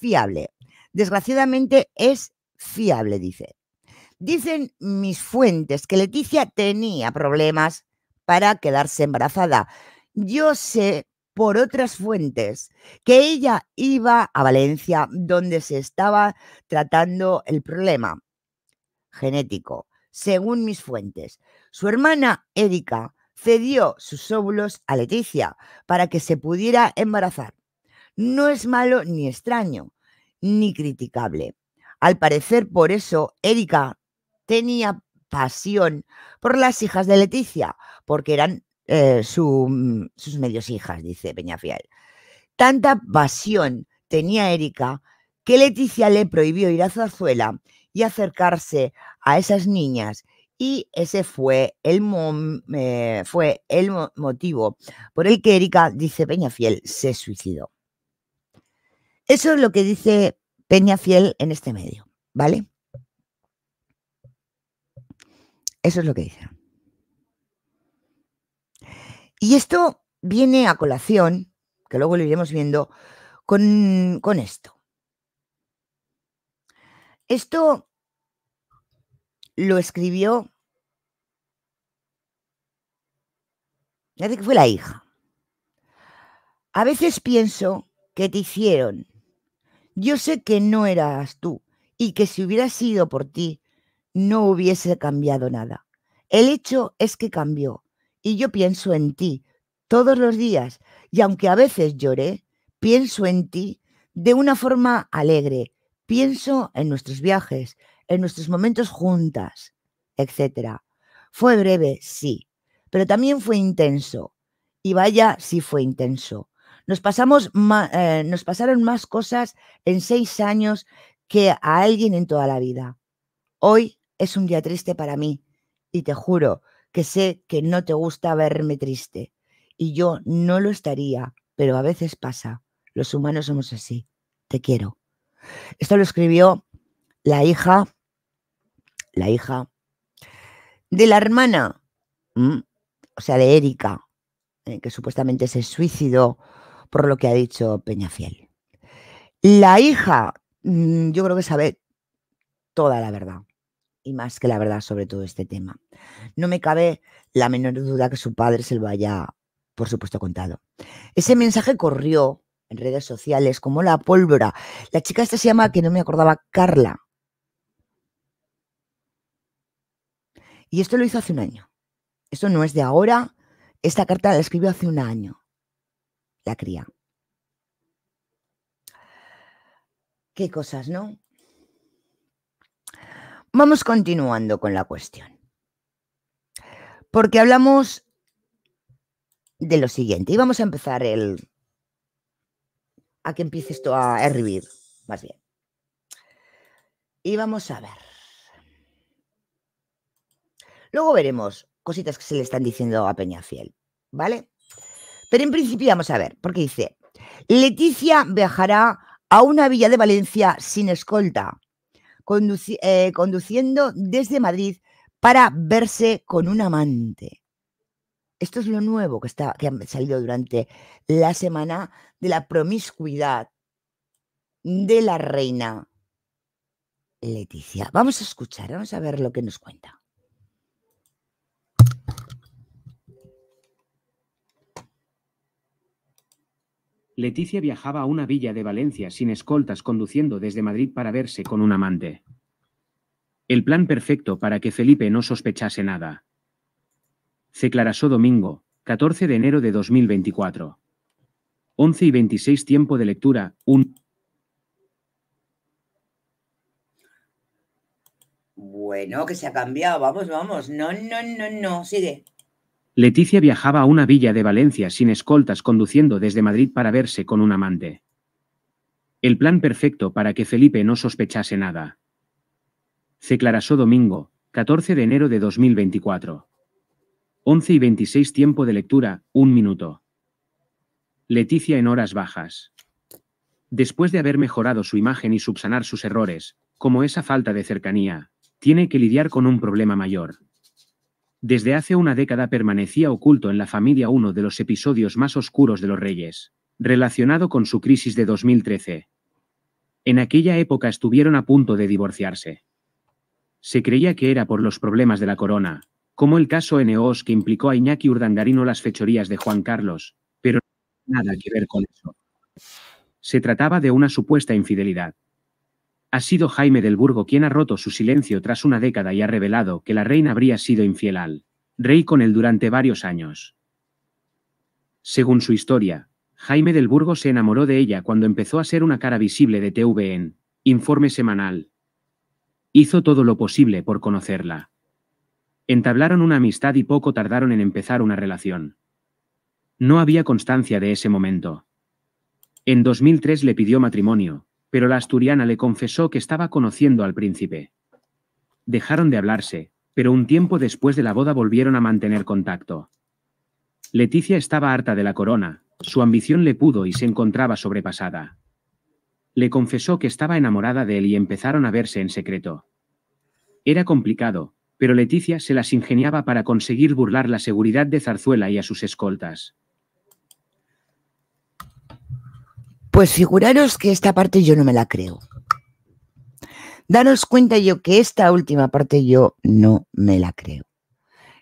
S2: fiable. Desgraciadamente es fiable, dice. Dicen mis fuentes que Leticia tenía problemas para quedarse embarazada. Yo sé por otras fuentes que ella iba a Valencia donde se estaba tratando el problema genético, según mis fuentes. Su hermana Erika cedió sus óvulos a Leticia para que se pudiera embarazar. No es malo ni extraño, ni criticable. Al parecer, por eso, Erika tenía pasión por las hijas de Leticia, porque eran eh, sus medios hijas, dice Fiel. Tanta pasión tenía Erika que Leticia le prohibió ir a Zarzuela y acercarse a esas niñas y ese fue el, eh, fue el motivo por el que Erika, dice Peña Fiel, se suicidó. Eso es lo que dice Peña Fiel en este medio, ¿vale? Eso es lo que dice. Y esto viene a colación, que luego lo iremos viendo, con, esto. Esto lo escribió, que fue la hija. A veces pienso que te hicieron. Yo sé que no eras tú y que si hubiera sido por ti, no hubiese cambiado nada. El hecho es que cambió y yo pienso en ti todos los días. Y aunque a veces lloré, pienso en ti de una forma alegre. Pienso en nuestros viajes, en nuestros momentos juntas, etc. Fue breve, sí, pero también fue intenso. Y vaya, sí fue intenso. Nos, pasamos eh, nos pasaron más cosas en seis años que a alguien en toda la vida. Hoy es un día triste para mí y te juro que sé que no te gusta verme triste. Y yo no lo estaría, pero a veces pasa. Los humanos somos así. Te quiero. Esto lo escribió la hija, la hija de la hermana, o sea, de Erika, eh, que supuestamente se suicidó por lo que ha dicho Peñafiel. La hija, mm, yo creo que sabe toda la verdad y más que la verdad sobre todo este tema. No me cabe la menor duda que su padre se lo haya, por supuesto, contado. Ese mensaje corrió en redes sociales como la pólvora. La chica esta se llama, que no me acordaba, Carla. Y esto lo hizo hace un año. Esto no es de ahora. Esta carta la escribió hace un año. La cría. Qué cosas, ¿no? Vamos continuando con la cuestión. Porque hablamos de lo siguiente. Y vamos a empezar el... A que empiece esto a hervir, más bien. Y vamos a ver. Luego veremos cositas que se le están diciendo a Peña Fiel, ¿vale? Pero en principio vamos a ver, porque dice, Leticia viajará a una villa de Valencia sin escolta eh, conduciendo desde Madrid para verse con un amante. Esto es lo nuevo que, está, que ha salido durante la semana de la promiscuidad de la reina Leticia. Vamos a escuchar, vamos a ver lo que nos cuenta.
S1: Leticia viajaba a una villa de Valencia sin escoltas conduciendo desde Madrid para verse con un amante. El plan perfecto para que Felipe no sospechase nada. Se domingo, 14 de enero de 2024. 11 y 26 tiempo de lectura, un...
S2: Bueno, que se ha cambiado, vamos, vamos. No, no, no, no, sigue.
S1: Leticia viajaba a una villa de Valencia sin escoltas conduciendo desde Madrid para verse con un amante. El plan perfecto para que Felipe no sospechase nada. Se clarasó domingo, 14 de enero de 2024. 11 y 26 tiempo de lectura, un minuto. Leticia en horas bajas. Después de haber mejorado su imagen y subsanar sus errores, como esa falta de cercanía, tiene que lidiar con un problema mayor. Desde hace una década permanecía oculto en la familia uno de los episodios más oscuros de los reyes, relacionado con su crisis de 2013. En aquella época estuvieron a punto de divorciarse. Se creía que era por los problemas de la corona, como el caso Eneos que implicó a Iñaki Urdandarino las fechorías de Juan Carlos, pero nada que ver con eso. Se trataba de una supuesta infidelidad. Ha sido Jaime del Burgo quien ha roto su silencio tras una década y ha revelado que la reina habría sido infiel al rey con él durante varios años. Según su historia, Jaime del Burgo se enamoró de ella cuando empezó a ser una cara visible de TVN, informe semanal. Hizo todo lo posible por conocerla. Entablaron una amistad y poco tardaron en empezar una relación. No había constancia de ese momento. En 2003 le pidió matrimonio, pero la asturiana le confesó que estaba conociendo al príncipe. Dejaron de hablarse, pero un tiempo después de la boda volvieron a mantener contacto. Leticia estaba harta de la corona, su ambición le pudo y se encontraba sobrepasada. Le confesó que estaba enamorada de él y empezaron a verse en secreto. Era complicado, pero Leticia se las ingeniaba para conseguir burlar la seguridad de Zarzuela y a sus escoltas.
S2: Pues figuraros que esta parte yo no me la creo. Daros cuenta yo que esta última parte yo no me la creo.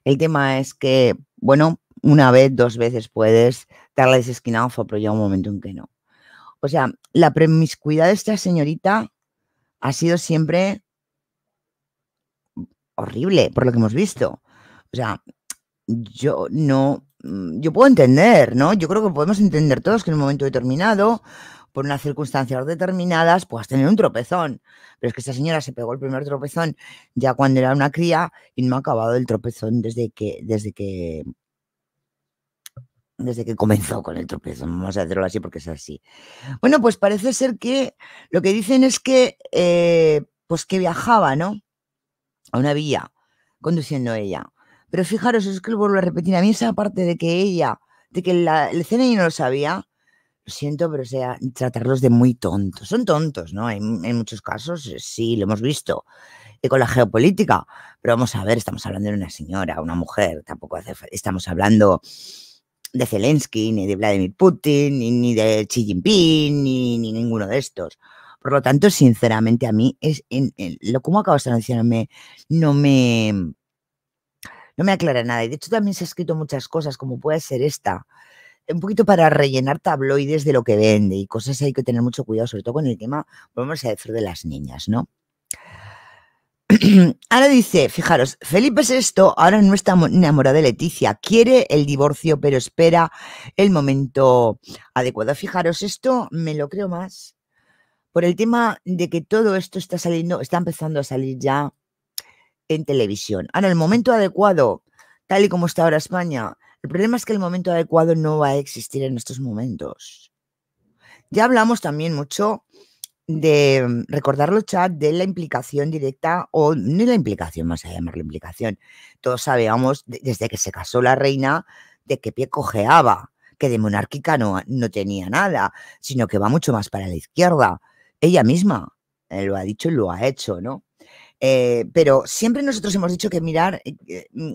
S2: El tema es que, bueno, una vez, dos veces puedes darles esquinazo, pero llega un momento en que no. O sea, la promiscuidad de esta señorita ha sido siempre horrible, por lo que hemos visto. O sea, yo no, Mm, yo puedo entender, ¿no? Yo creo que podemos entender todos que en un momento determinado, por unas circunstancias determinadas, puedas tener un tropezón. Pero es que esta señora se pegó el primer tropezón ya cuando era una cría y no ha acabado el tropezón desde que, desde que, desde que comenzó con el tropezón. Vamos a hacerlo así porque es así. Bueno, pues parece ser que lo que dicen es que, eh, pues que viajaba, ¿no? A una vía conduciendo ella pero fijaros, es que lo vuelvo a repetir, a mí esa parte de que ella, de que la, el CNI no lo sabía, lo siento, pero sea, tratarlos de muy tontos. Son tontos, ¿no? En, muchos casos eh, sí, lo hemos visto y eh, con la geopolítica, pero vamos a ver, estamos hablando de una señora, una mujer, tampoco hace, estamos hablando de Zelensky, ni de Vladimir Putin, ni, de Xi Jinping, ni, ninguno de estos. Por lo tanto, sinceramente, a mí es lo como acabas de mencionarme, no me no me aclara nada. Y de hecho también se ha escrito muchas cosas, como puede ser esta, un poquito para rellenar tabloides de lo que vende y cosas hay que tener mucho cuidado, sobre todo con el tema, vamos a decir, de las niñas, ¿no? Ahora dice, fijaros, Felipe es esto, ahora no está enamorado de Leticia, quiere el divorcio, pero espera el momento adecuado. Fijaros, esto me lo creo más por el tema de que todo esto está saliendo, está empezando a salir ya en televisión. Ahora, el momento adecuado, tal y como está ahora España, el problema es que el momento adecuado no va a existir en estos momentos. Ya hablamos también mucho de mm, recordarlo, chat, de la implicación directa o ni la implicación, más allá llamarlo la implicación. Todos sabíamos desde que se casó la reina de que pie cojeaba, que de monárquica no, no tenía nada, sino que va mucho más para la izquierda. Ella misma lo ha dicho y lo ha hecho, ¿no? Eh, pero siempre nosotros hemos dicho que mirar eh, eh, mm,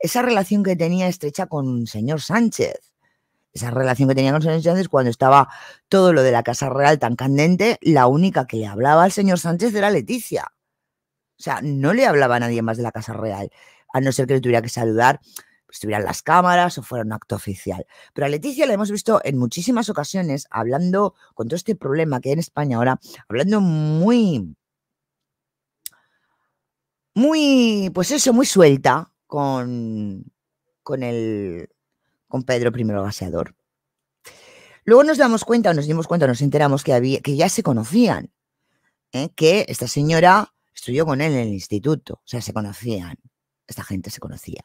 S2: esa relación que tenía estrecha con señor Sánchez, esa relación que tenía con señor Sánchez cuando estaba todo lo de la Casa Real tan candente, la única que le hablaba al señor Sánchez era Leticia. O sea, no le hablaba a nadie más de la Casa Real, a no ser que le tuviera que saludar, pues tuvieran las cámaras o fuera un acto oficial. Pero a Leticia la hemos visto en muchísimas ocasiones hablando con todo este problema que hay en España ahora, hablando muy muy, pues eso, muy suelta con, con, el, con Pedro I Gaseador. Luego nos damos cuenta, nos dimos cuenta, nos enteramos que, había, que ya se conocían, ¿eh? que esta señora estudió con él en el instituto, o sea, se conocían, esta gente se conocía.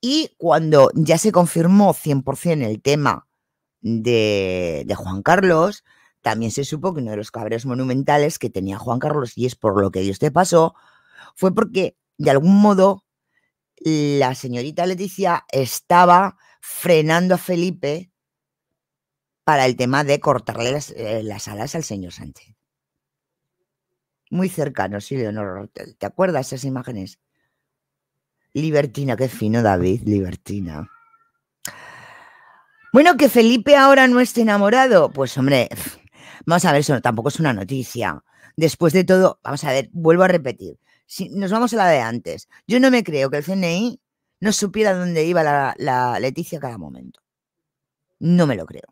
S2: Y cuando ya se confirmó 100% el tema de, de Juan Carlos, también se supo que uno de los cabreros monumentales que tenía Juan Carlos, y es por lo que Dios te pasó, fue porque, de algún modo, la señorita Leticia estaba frenando a Felipe para el tema de cortarle eh, las, alas al señor Sánchez. Muy cercano, sí, Leonor. ¿Te, ¿Te acuerdas esas imágenes? Libertina, qué fino David, libertina. Bueno, que Felipe ahora no esté enamorado. Pues hombre, vamos a ver, eso tampoco es una noticia. Después de todo, vamos a ver, vuelvo a repetir, nos vamos a la de antes. Yo no me creo que el CNI no supiera dónde iba la, Leticia cada momento. No me lo creo.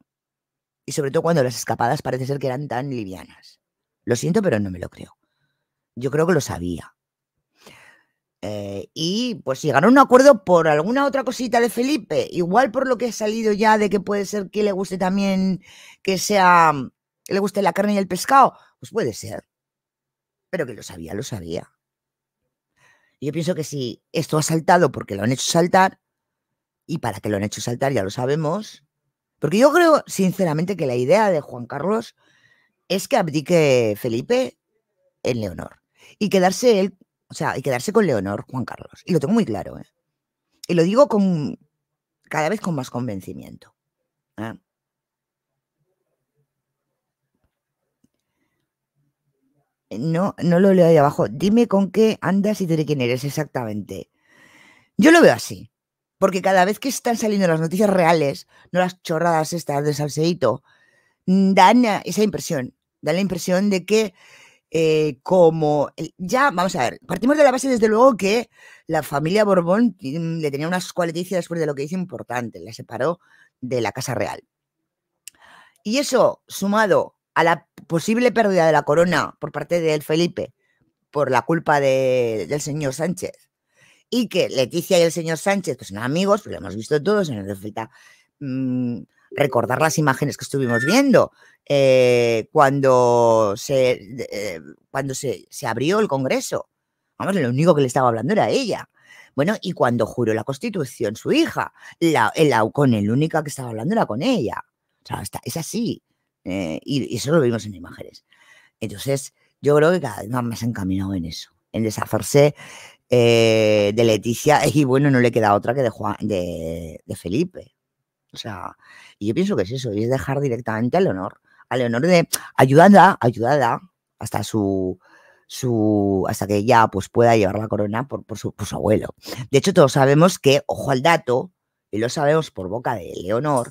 S2: Y sobre todo cuando las escapadas parece ser que eran tan livianas. Lo siento, pero no me lo creo. Yo creo que lo sabía. Eh, y pues llegaron a un acuerdo por alguna otra cosita de Felipe, igual por lo que ha salido ya de que puede ser que le guste también que sea, que le guste la carne y el pescado, pues puede ser. Pero que lo sabía, lo sabía yo pienso que si esto ha saltado porque lo han hecho saltar, y para que lo han hecho saltar ya lo sabemos, porque yo creo sinceramente que la idea de Juan Carlos es que abdique Felipe en Leonor y quedarse él, o sea, y quedarse con Leonor Juan Carlos. Y lo tengo muy claro, ¿eh? Y lo digo con cada vez con más convencimiento. ¿ah? No, no lo leo ahí abajo. Dime con qué andas y de quién eres exactamente. Yo lo veo así. Porque cada vez que están saliendo las noticias reales, no las chorradas estas de salseíto, mm, dan eh, esa impresión. Dan la impresión de que eh, como ya, vamos a ver, partimos de la base desde luego que la familia Borbón mm, le tenía unas cualidades después de lo que hizo importante, la separó de la Casa Real. Y eso, sumado a la posible pérdida de la corona por parte de Felipe por la culpa del señor Sánchez y que Leticia y el señor Sánchez, que son amigos, pues lo hemos visto todos, en nos falta mm, recordar las imágenes que estuvimos viendo eh, cuando, se, eh, cuando se, abrió el Congreso. Vamos, lo único que le estaba hablando era ella. Bueno, y cuando juró la Constitución, su hija, la, con el única que estaba hablando era con ella. O sea, es así. Eh, y, eso lo vimos en imágenes. Entonces, yo creo que cada vez más encaminado en eso, en deshacerse eh, de Leticia y bueno, no le queda otra que de, de, Felipe. O sea, y yo pienso que es eso, es dejar directamente a Leonor, a Leonor de ayudada, ayudada, hasta su, su hasta que ella pues pueda llevar la corona por, su, abuelo. De hecho, todos sabemos que, ojo al dato, y lo sabemos por boca de Leonor,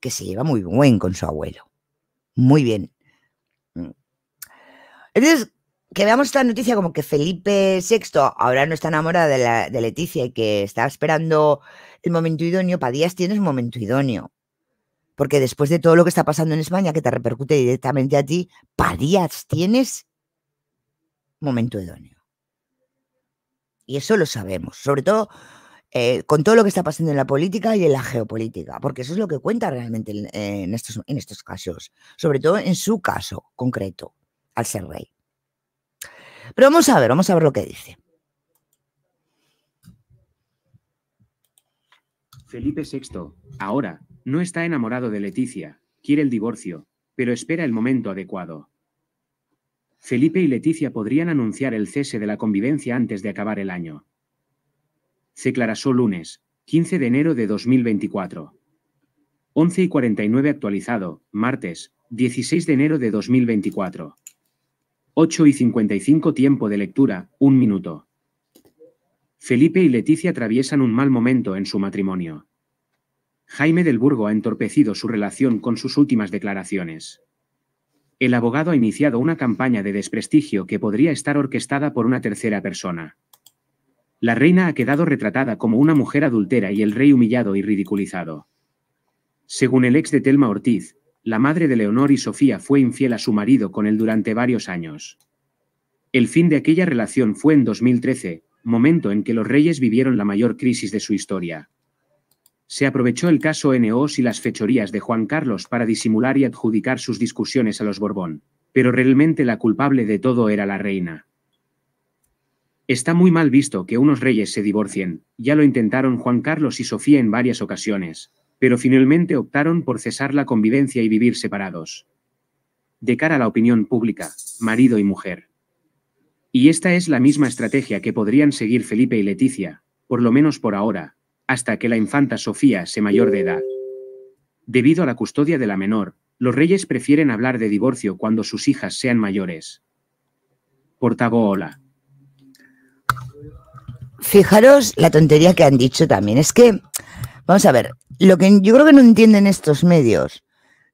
S2: que se lleva muy buen con su abuelo muy bien. Mm. Entonces, que veamos esta noticia como que Felipe VI ahora no está enamorado de, Leticia y que está esperando el momento idóneo, Padías, tienes un momento idóneo. Porque después de todo lo que está pasando en España, que te repercute directamente a ti, Padías, tienes momento idóneo. Y eso lo sabemos, sobre todo eh, con todo lo que está pasando en la política y en la geopolítica, porque eso es lo que cuenta realmente en, estos, en estos casos, sobre todo en su caso concreto, al ser rey. Pero vamos a ver, vamos a ver lo que dice.
S1: Felipe VI, ahora, no está enamorado de Leticia, quiere el divorcio, pero espera el momento adecuado. Felipe y Leticia podrían anunciar el cese de la convivencia antes de acabar el año. Declarasó lunes, 15 de enero de 2024. 11 y 49 actualizado, martes, 16 de enero de 2024. 8 y 55 tiempo de lectura, un minuto. Felipe y Leticia atraviesan un mal momento en su matrimonio. Jaime del Burgo ha entorpecido su relación con sus últimas declaraciones. El abogado ha iniciado una campaña de desprestigio que podría estar orquestada por una tercera persona. La reina ha quedado retratada como una mujer adultera y el rey humillado y ridiculizado. Según el ex de Telma Ortiz, la madre de Leonor y Sofía fue infiel a su marido con él durante varios años. El fin de aquella relación fue en 2013, momento en que los reyes vivieron la mayor crisis de su historia. Se aprovechó el caso NOS y las fechorías de Juan Carlos para disimular y adjudicar sus discusiones a los Borbón, pero realmente la culpable de todo era la reina. Está muy mal visto que unos reyes se divorcien, ya lo intentaron Juan Carlos y Sofía en varias ocasiones, pero finalmente optaron por cesar la convivencia y vivir separados. De cara a la opinión pública, marido y mujer. Y esta es la misma estrategia que podrían seguir Felipe y Leticia, por lo menos por ahora, hasta que la infanta Sofía sea mayor de edad. Debido a la custodia de la menor, los reyes prefieren hablar de divorcio cuando sus hijas sean mayores. Portavoz
S2: fijaros la tontería que han dicho también. Es que, vamos a ver, lo que yo creo que no entienden estos medios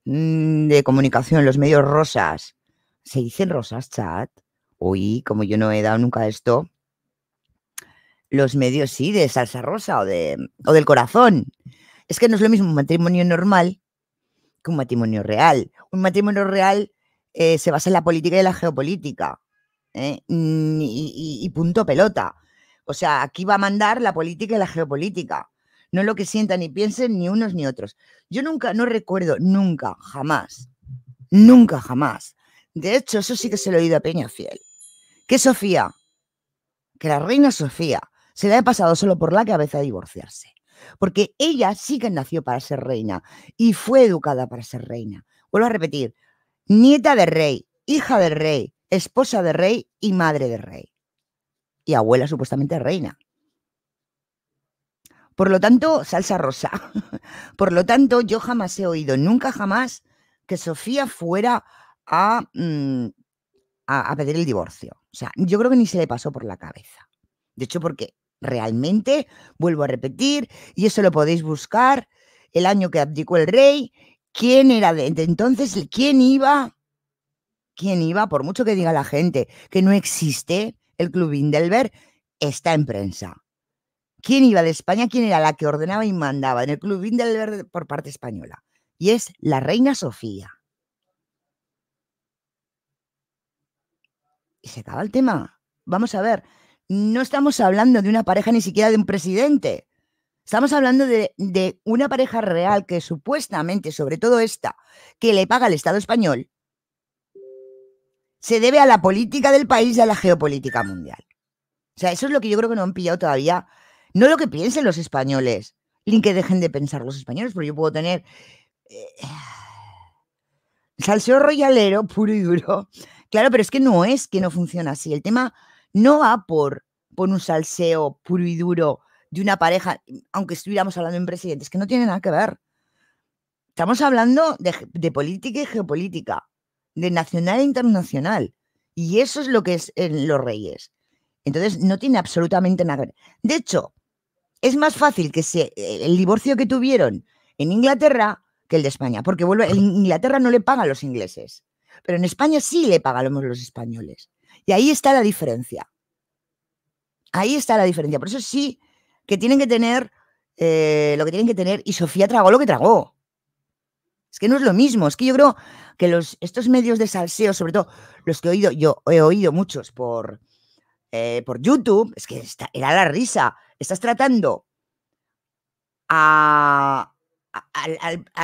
S2: mm, de comunicación, los medios rosas, ¿se dicen rosas, chat? Uy, como yo no he dado nunca esto. Los medios sí, de salsa rosa o, de, o del corazón. Es que no es lo mismo un matrimonio normal que un matrimonio real. Un matrimonio real eh, se basa en la política y la geopolítica. ¿eh? Mm, y punto pelota o sea, aquí va a mandar la política y la geopolítica, no lo que sientan ni piensen ni unos ni otros. Yo nunca, no recuerdo, nunca, jamás, nunca, jamás. De hecho, eso sí que se lo he oído a Peña Fiel. Que Sofía, que la reina Sofía, se le ha pasado solo por la cabeza a divorciarse. Porque ella sí que nació para ser reina y fue educada para ser reina. Vuelvo a repetir, nieta de rey, hija de rey, esposa de rey y madre de rey y abuela supuestamente reina. Por lo tanto, salsa rosa. Por lo tanto, yo jamás he oído, nunca jamás, que Sofía fuera mm, a, a, pedir el divorcio. O sea, yo creo que ni se le pasó por la cabeza. De hecho, porque realmente, vuelvo a repetir, y eso lo podéis buscar, el año que abdicó el rey, quién era de, de entonces, quién iba, quién iba, por mucho que diga la gente que no existe, el Club Indelver está en prensa. ¿Quién iba de España? ¿Quién era la que ordenaba y mandaba en el Club Indelver por parte española? Y es la reina Sofía. Y se acaba el tema. Vamos a ver, no estamos hablando de una pareja ni siquiera de un presidente. Estamos hablando de, de, una pareja real que supuestamente, sobre todo esta, que le paga al Estado español, se debe a la política del país y a la geopolítica mundial. O sea, eso es lo que yo creo que no han pillado todavía. No lo que piensen los españoles, ni que dejen de pensar los españoles, porque yo puedo tener eh, salseo royalero puro y duro. Claro, pero es que no es que no funciona así. El tema no va por, un salseo puro y duro de una pareja, aunque estuviéramos hablando en presidentes, que no tiene nada que ver. Estamos hablando de, de política y geopolítica de nacional e internacional. Y eso es lo que es en los reyes. Entonces, no tiene absolutamente nada que ver. De hecho, es más fácil que se, eh, el divorcio que tuvieron en Inglaterra que el de España, porque vuelve, en Inglaterra no le pagan los ingleses, pero en España sí le pagan los españoles. Y ahí está la diferencia. Ahí está la diferencia. Por eso sí que tienen que tener eh, lo que tienen que tener. Y Sofía tragó lo que tragó. Es que no es lo mismo. Es que yo creo que los, estos medios de salseo, sobre todo los que he oído, yo he oído muchos por, eh, por YouTube, es que era la risa. Estás tratando a,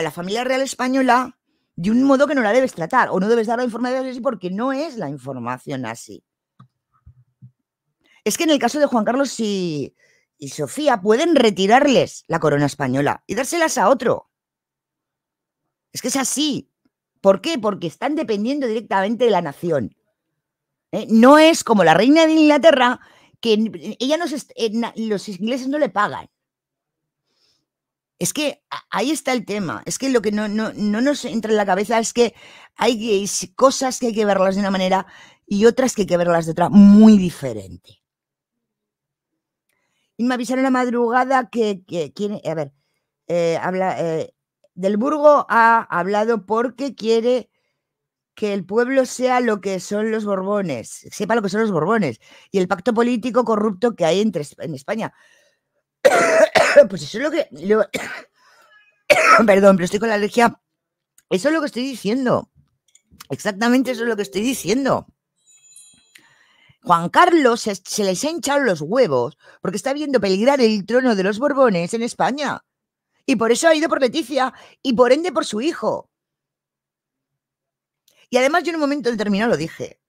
S2: la familia real española de un modo que no la debes tratar o no debes dar la información así porque no es la información así. Es que en el caso de Juan Carlos y, y Sofía pueden retirarles la corona española y dárselas a otro. Es que es así. ¿Por qué? Porque están dependiendo directamente de la nación. ¿Eh? No es como la reina de Inglaterra, que ella no eh, los ingleses no le pagan. Es que ahí está el tema. Es que lo que no, nos entra en la cabeza es que hay cosas que hay que verlas de una manera y otras que hay que verlas de otra muy diferente. Y me avisaron la madrugada que, que, a ver, eh, habla, del Burgo ha hablado porque quiere que el pueblo sea lo que son los Borbones, sepa lo que son los Borbones y el pacto político corrupto que hay entre, en España. pues eso es lo que... perdón, pero estoy con la alergia. Eso es lo que estoy diciendo. Exactamente eso es lo que estoy diciendo. Juan Carlos se, se les ha hinchado los huevos porque está viendo peligrar el trono de los Borbones en España. Y por eso ha ido por Leticia y por ende por su hijo. Y además yo en un momento determinado lo dije.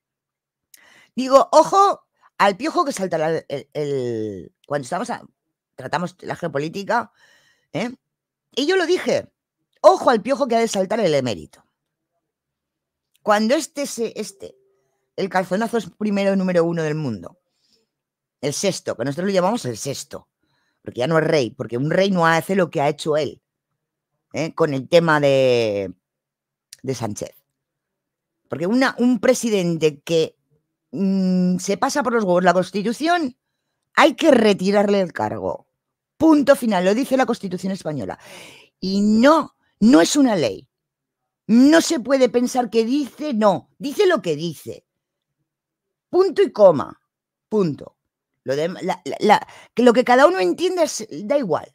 S2: Digo, ojo al piojo que salta el, cuando estamos tratamos la geopolítica. ¿eh? Y yo lo dije, ojo al piojo que ha de saltar el emérito. Cuando este, se, este, el calzonazo es primero número uno del mundo, el sexto, que nosotros lo llamamos el sexto, porque ya no es rey, porque un rey no hace lo que ha hecho él ¿eh? con el tema de, Sánchez. Porque una, un presidente que mm, se pasa por los huevos la Constitución, hay que retirarle el cargo. Punto final, lo dice la Constitución española. Y no, no es una ley. No se puede pensar que dice, no, dice lo que dice. Punto y coma. Punto. Lo, que cada uno entienda es, da igual.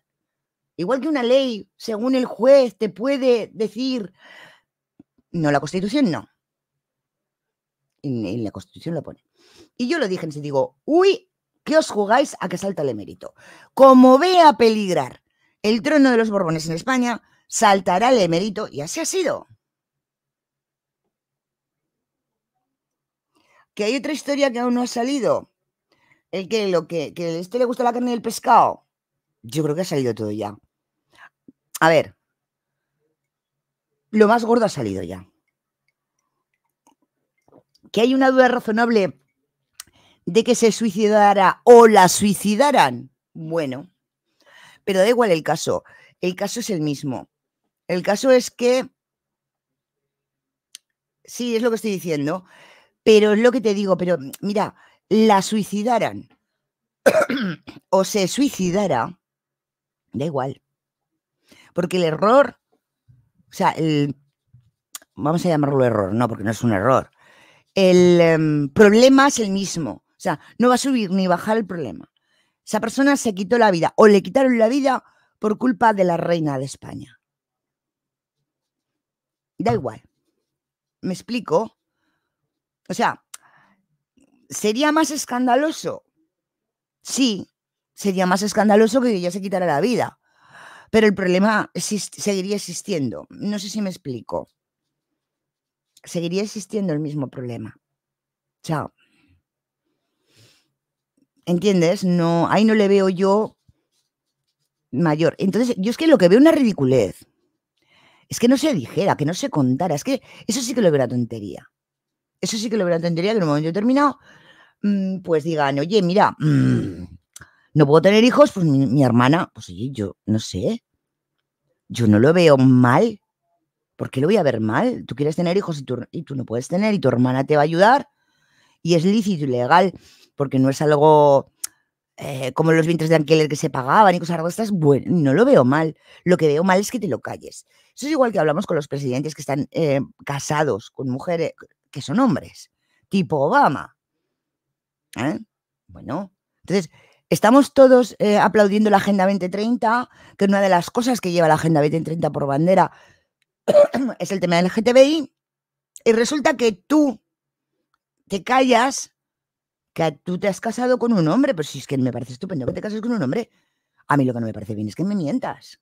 S2: Igual que una ley, según el juez, te puede decir, no, la Constitución no. En, la Constitución lo pone. Y yo lo dije, ese, digo, uy, ¿qué os jugáis a que salta el emérito? Como vea peligrar el trono de los Borbones en España, saltará el emérito y así ha sido. Que hay otra historia que aún no ha salido el que lo que, este le gusta la carne del pescado, yo creo que ha salido todo ya. A ver, lo más gordo ha salido ya. Que hay una duda razonable de que se suicidara o la suicidaran. Bueno, pero da igual el caso. El caso es el mismo. El caso es que... Sí, es lo que estoy diciendo, pero es lo que te digo, pero mira, la suicidaran o se suicidara, da igual. Porque el error, o sea, el, vamos a llamarlo error, no, porque no es un error. El em, problema es el mismo. O sea, no va a subir ni bajar el problema. Esa persona se quitó la vida o le quitaron la vida por culpa de la reina de España. Da igual. ¿Me explico? O sea, ¿Sería más escandaloso? Sí, sería más escandaloso que ella se quitara la vida. Pero el problema seguiría existiendo. No sé si me explico. Seguiría existiendo el mismo problema. Chao. ¿Entiendes? No, ahí no le veo yo mayor. Entonces, yo es que lo que veo una ridiculez. Es que no se dijera, que no se contara. Es que eso sí que lo veo tontería. Eso sí que lo veo una tontería que en un momento determinado Mm, pues digan, oye, mira, mm, mm. no puedo tener hijos, pues mi, hermana, pues oye, yo no sé, yo no lo veo mal. ¿Por qué lo voy a ver mal? Tú quieres tener hijos y, y tú no puedes tener y tu hermana te va a ayudar y es lícito y legal porque no es algo eh, como los vientres de alquiler que se pagaban y cosas estas, bueno, no lo veo mal. Lo que veo mal es que te lo calles. Eso es igual que hablamos con los presidentes que están eh, casados con mujeres que son hombres, tipo Obama. ¿eh? Bueno, entonces, estamos todos eh, aplaudiendo la Agenda 2030, que una de las cosas que lleva la Agenda 2030 por bandera es el tema del LGTBI, y resulta que tú te callas que tú te has casado con un hombre, pero si es que me parece estupendo que te cases con un hombre. A mí lo que no me parece bien es que me mientas.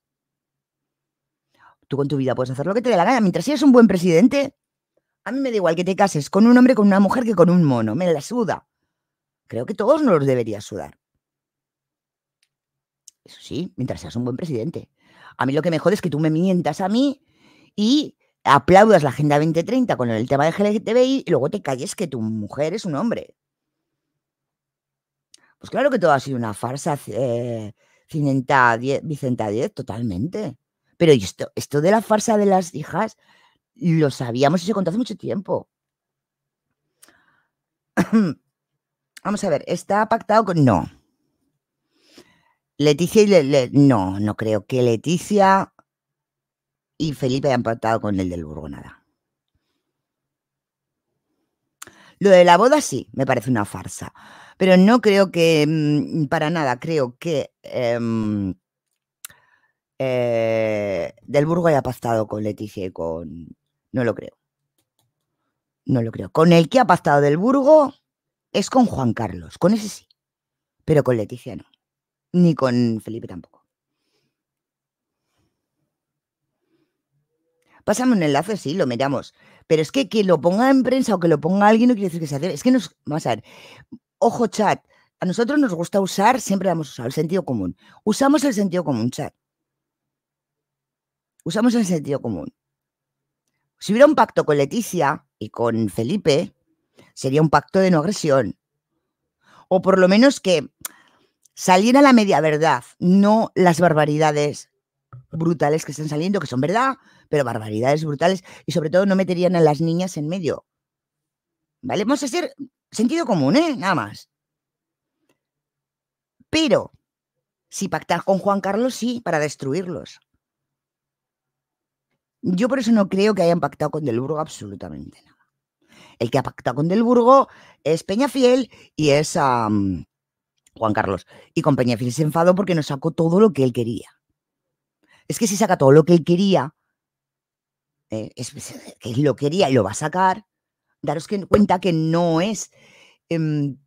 S2: Tú con tu vida puedes hacer lo que te dé la gana. Mientras seas un buen presidente, a mí me da igual que te cases con un hombre, con una mujer que con un mono. Me la suda. Creo que todos nos los debería sudar. Eso sí, mientras seas un buen presidente. A mí lo que mejor es que tú me mientas a mí y aplaudas la Agenda 2030 con el tema de LGTBI y luego te calles que tu mujer es un hombre. Pues claro que todo ha sido una farsa, eh, Vicenta 10, totalmente. Pero esto, esto de la farsa de las hijas lo sabíamos y se contó hace mucho tiempo. Vamos a ver, ¿está pactado con.? No. Leticia y. no, no creo que Leticia y Felipe hayan pactado con el del Burgo nada. Lo de la boda sí, me parece una farsa. Pero no creo que. Mm, para nada, creo que. Em, eh, del Burgo haya pactado con Leticia y con. No lo creo. No lo creo. Con el que ha pactado del Burgo, es con Juan Carlos, con ese sí, pero con Leticia no, ni con Felipe tampoco. pasamos un enlace, sí, lo miramos. Pero es que que lo ponga en prensa o que lo ponga alguien no quiere decir que se hace. Es que nos. Vamos a ver. Ojo, chat. A nosotros nos gusta usar, siempre hemos usado el sentido común. Usamos el sentido común, chat. Usamos el sentido común. Si hubiera un pacto con Leticia y con Felipe, sería un pacto de no agresión. O por lo menos que saliera la media verdad, no las barbaridades brutales que están saliendo, que son verdad, pero barbaridades brutales. Y sobre todo no meterían a las niñas en medio. ¿Vale? Vamos a hacer sentido común, ¿eh? Nada más. Pero si pactar con Juan Carlos, sí, para destruirlos. Yo por eso no creo que hayan pactado con Del absolutamente nada. El que ha pactado con Del Burgo es Peñafiel y es Juan Carlos. Y con Fiel se enfado porque no sacó todo lo que él quería. Es que si saca todo lo que él quería, eh, es, que lo quería y lo va a sacar, daros que, cuenta que no es, em,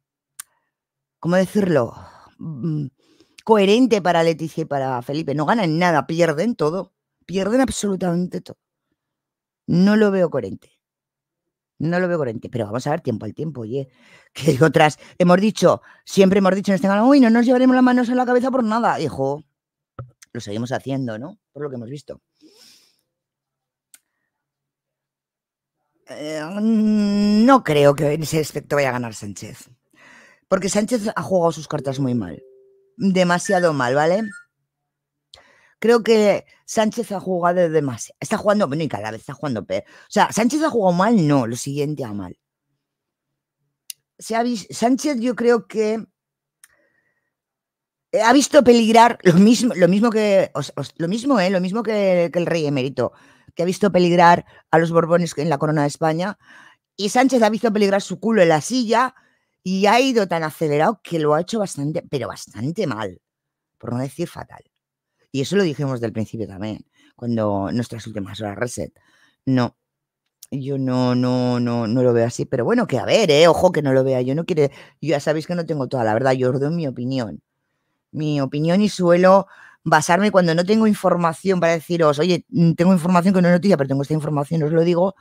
S2: ¿cómo decirlo? Mm, coherente para Leticia y para Felipe. No ganan nada, pierden todo. Pierden absolutamente todo. No lo veo coherente. No lo veo coherente, pero vamos a ver tiempo al tiempo, oye. Que otras, hemos dicho, siempre hemos dicho en este canal, uy, no nos llevaremos las manos en la cabeza por nada, hijo. Lo seguimos haciendo, ¿no? Por lo que hemos visto. Eh, mm, no creo que en ese aspecto vaya a ganar Sánchez. Porque Sánchez ha jugado sus cartas muy mal. Demasiado mal, ¿vale? Creo que Sánchez ha jugado demasiado. Está jugando, bueno, y cada vez está jugando peor. O sea, Sánchez ha jugado mal, no, lo siguiente a mal. Se ha visto, Sánchez yo creo que eh, ha visto peligrar lo mismo, lo mismo que lo mismo, eh, lo mismo que, el rey emérito, que ha visto peligrar a los Borbones en la corona de España. Y Sánchez ha visto peligrar su culo en la silla y ha ido tan acelerado que lo ha hecho bastante, pero bastante mal, por no decir fatal. Y eso lo dijimos del principio también, cuando nuestras últimas horas reset. No, yo no, no, no, no lo veo así. Pero bueno, que a ver, ¿eh? ojo que no lo vea. Yo no quiero, ya sabéis que no tengo toda la verdad, yo os doy mi opinión. Mi opinión y suelo basarme cuando no tengo información para deciros, oye, mm, tengo información que no es noticia, pero tengo esta información, os lo digo,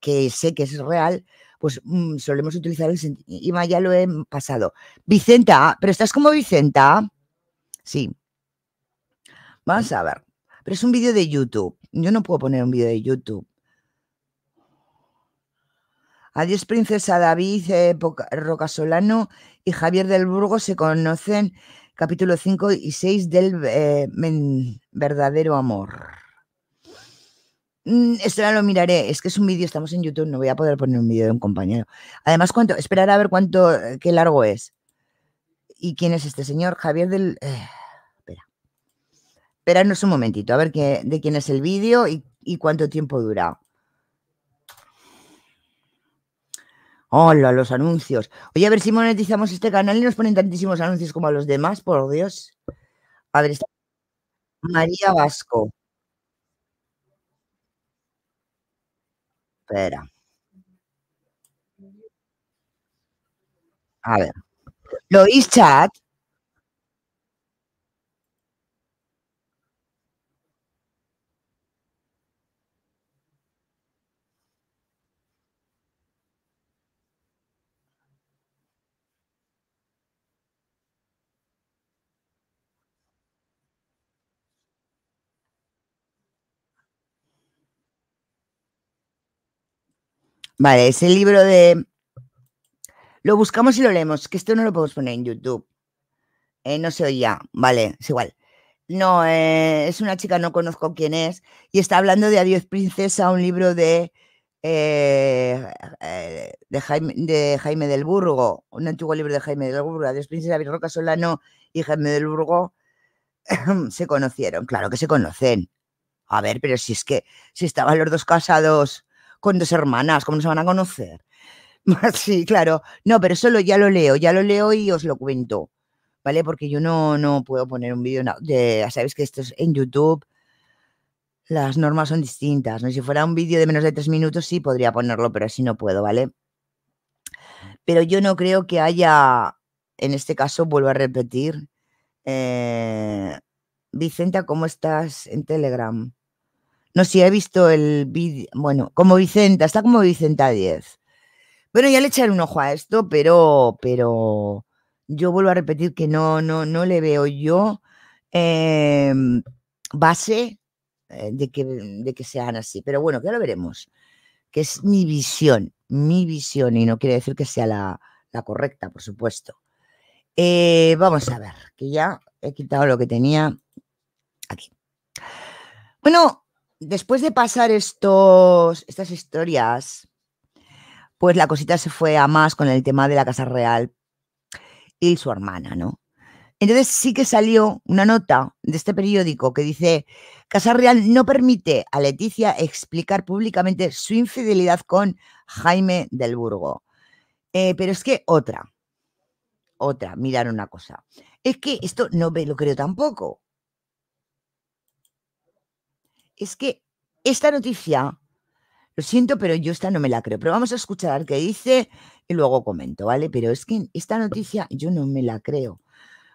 S2: que sé que es real, pues mm, solemos utilizar el sentido. ya lo he pasado. Vicenta, pero estás como Vicenta. Sí, Vamos a ver. Pero es un vídeo de YouTube. Yo no puedo poner un vídeo de YouTube. Adiós, princesa David, Rocasolano y Javier del Burgo se conocen capítulo 5 y 6 del eh, verdadero amor. Mm, esto ya lo miraré, es que es un vídeo, estamos en YouTube, no voy a poder poner un vídeo de un compañero. Además, cuánto, esperar a ver cuánto, eh, qué largo es. ¿Y quién es este señor? Javier del... Eh, esperarnos un momentito, a ver qué, de quién es el vídeo y, cuánto tiempo dura. Hola, los anuncios. Oye, a ver si monetizamos este canal y nos ponen tantísimos anuncios como a los demás, por Dios. A ver, María Vasco. Espera. A ver. ¿Lo chat? Vale, es el libro de... Lo buscamos y lo leemos, que esto no lo podemos poner en YouTube. Eh, no se oía, vale, es igual. No, eh, es una chica, no conozco quién es, y está hablando de Adiós Princesa, un libro de, eh, de, Jaime, de Jaime del Burgo, un antiguo libro de Jaime del Burgo. Adiós Princesa, Virroca Solano y Jaime del Burgo se conocieron, claro que se conocen. A ver, pero si es que si estaban los dos casados con dos hermanas, ¿cómo se van a conocer? sí, claro. No, pero solo ya lo leo, ya lo leo y os lo cuento, ¿vale? Porque yo no, no puedo poner un vídeo, ya sabéis que esto es en YouTube, las normas son distintas, ¿no? Si fuera un vídeo de menos de tres minutos sí podría ponerlo, pero así no puedo, ¿vale? Pero yo no creo que haya, en este caso, vuelvo a repetir, eh, Vicenta, ¿cómo estás en Telegram? No sé, si he visto el vídeo, bueno, como Vicenta, está como Vicenta 10. Bueno, ya le echaré un ojo a esto, pero, pero yo vuelvo a repetir que no, no, no le veo yo em, base eh, de que, sean así. Pero bueno, que lo veremos. Que es mi visión, mi visión, y no quiere decir que sea la, correcta, por supuesto. Eh, vamos a ver, que ya he quitado lo que tenía aquí. Bueno, después de pasar estos, estas historias, pues la cosita se fue a más con el tema de la Casa Real y su hermana, ¿no? Entonces sí que salió una nota de este periódico que dice, Casa Real no permite a Leticia explicar públicamente su infidelidad con Jaime del Burgo. Eh, pero es que otra, otra, mirar una cosa. Es que esto no me lo creo tampoco es que esta noticia, lo siento, pero yo esta no me la creo, pero vamos a escuchar qué dice y luego comento, ¿vale? Pero es que esta noticia yo no me la creo,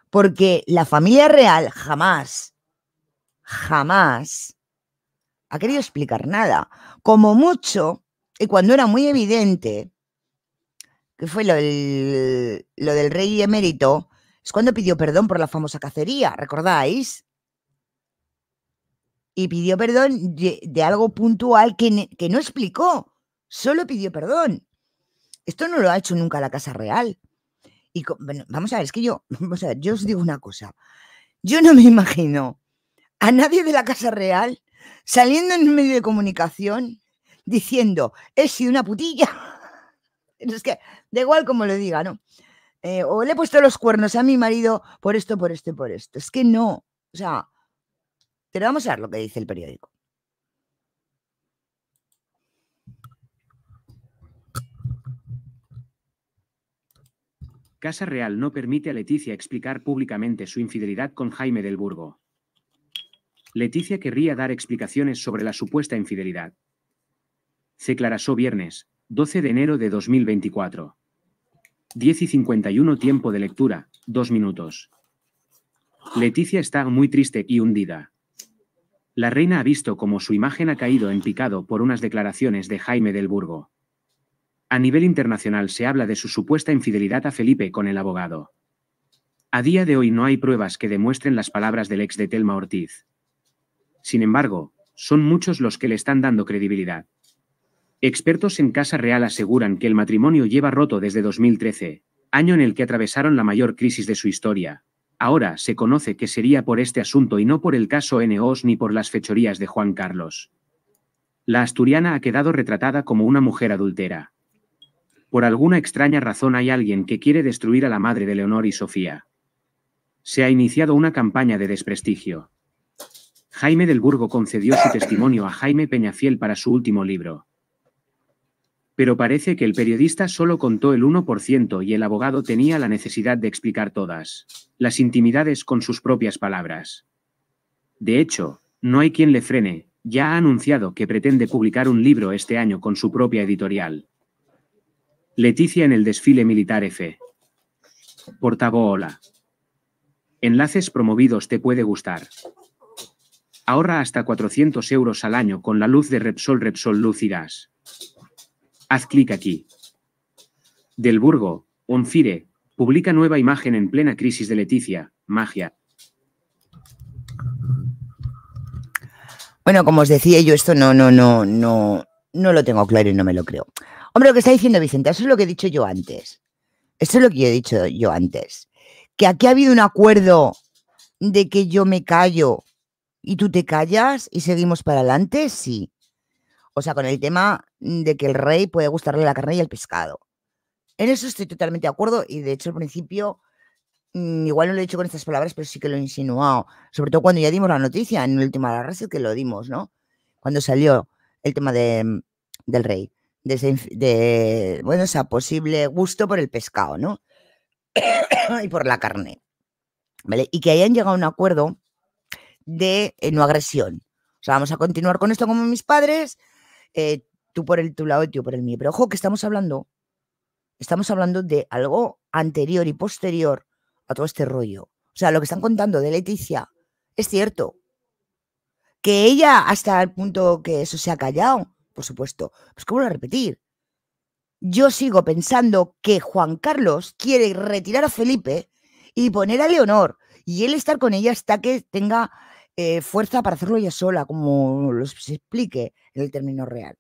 S2: porque la familia real jamás, jamás ha querido explicar nada, como mucho, y cuando era muy evidente, que fue lo del, lo del rey emérito, es cuando pidió perdón por la famosa cacería, ¿recordáis? y pidió perdón de, algo puntual que, no explicó, solo pidió perdón. Esto no lo ha hecho nunca la Casa Real. Y vamos a ver, es que yo, vamos a yo os digo una cosa. Yo no me imagino a nadie de la Casa Real saliendo en un medio de comunicación diciendo, he sido una putilla. Es que, da igual como lo diga, ¿no? Eh, o le he puesto los cuernos a mi marido por esto, por esto por esto. Es que no. O sea, pero vamos a ver lo que dice el periódico.
S1: Casa Real no permite a Leticia explicar públicamente su infidelidad con Jaime del Burgo. Leticia querría dar explicaciones sobre la supuesta infidelidad. Se clarasó viernes, 12 de enero de 2024. 10 y 51 tiempo de lectura, 2 minutos. Leticia está muy triste y hundida. La reina ha visto cómo su imagen ha caído en picado por unas declaraciones de Jaime del Burgo. A nivel internacional se habla de su supuesta infidelidad a Felipe con el abogado. A día de hoy no hay pruebas que demuestren las palabras del ex de Telma Ortiz. Sin embargo, son muchos los que le están dando credibilidad. Expertos en Casa Real aseguran que el matrimonio lleva roto desde 2013, año en el que atravesaron la mayor crisis de su historia, Ahora se conoce que sería por este asunto y no por el caso N.O.S. ni por las fechorías de Juan Carlos. La asturiana ha quedado retratada como una mujer adultera. Por alguna extraña razón hay alguien que quiere destruir a la madre de Leonor y Sofía. Se ha iniciado una campaña de desprestigio. Jaime del Burgo concedió su testimonio a Jaime Peñafiel para su último libro. Pero parece que el periodista solo contó el 1% y el abogado tenía la necesidad de explicar todas las intimidades con sus propias palabras. De hecho, no hay quien le frene, ya ha anunciado que pretende publicar un libro este año con su propia editorial. Leticia en el desfile militar F. hola. Enlaces promovidos te puede gustar. Ahorra hasta 400 euros al año con la luz de Repsol Repsol Lucidas. Haz clic aquí. Del Burgo, Unfire publica nueva imagen en plena crisis de Leticia, magia.
S2: Bueno, como os decía, yo esto no, no, no, no, no lo tengo claro y no me lo creo. Hombre, lo que está diciendo Vicente, eso es lo que he dicho yo antes. Esto es lo que yo he dicho yo antes. Que aquí ha habido un acuerdo de que yo me callo y tú te callas y seguimos para adelante, sí. O sea, con el tema mm, de que el rey puede gustarle la carne y el pescado. En eso estoy totalmente de acuerdo y de hecho al principio, mm, igual no lo he dicho con estas palabras, pero sí que lo he insinuado. Sobre todo cuando ya dimos la noticia en el último de que lo dimos, ¿no? Cuando salió el tema mm, del rey, de, ese, bueno, posible gusto por el pescado, ¿no? y por la carne. ¿Vale? Y que hayan llegado a un acuerdo de eh, no agresión. O sea, vamos a continuar con esto como mis padres, eh, tú por el tu lado y por el mío. Pero ojo que estamos hablando, estamos hablando de algo anterior y posterior a todo este rollo. O sea, lo que están contando de Leticia es cierto. Que ella, hasta el punto que eso se ha callado, por supuesto. Pues que vuelvo a repetir. Yo sigo pensando que Juan Carlos quiere retirar a Felipe y poner a Leonor y él estar con ella hasta que tenga eh, fuerza para hacerlo ella sola, como los, se explique en el término real.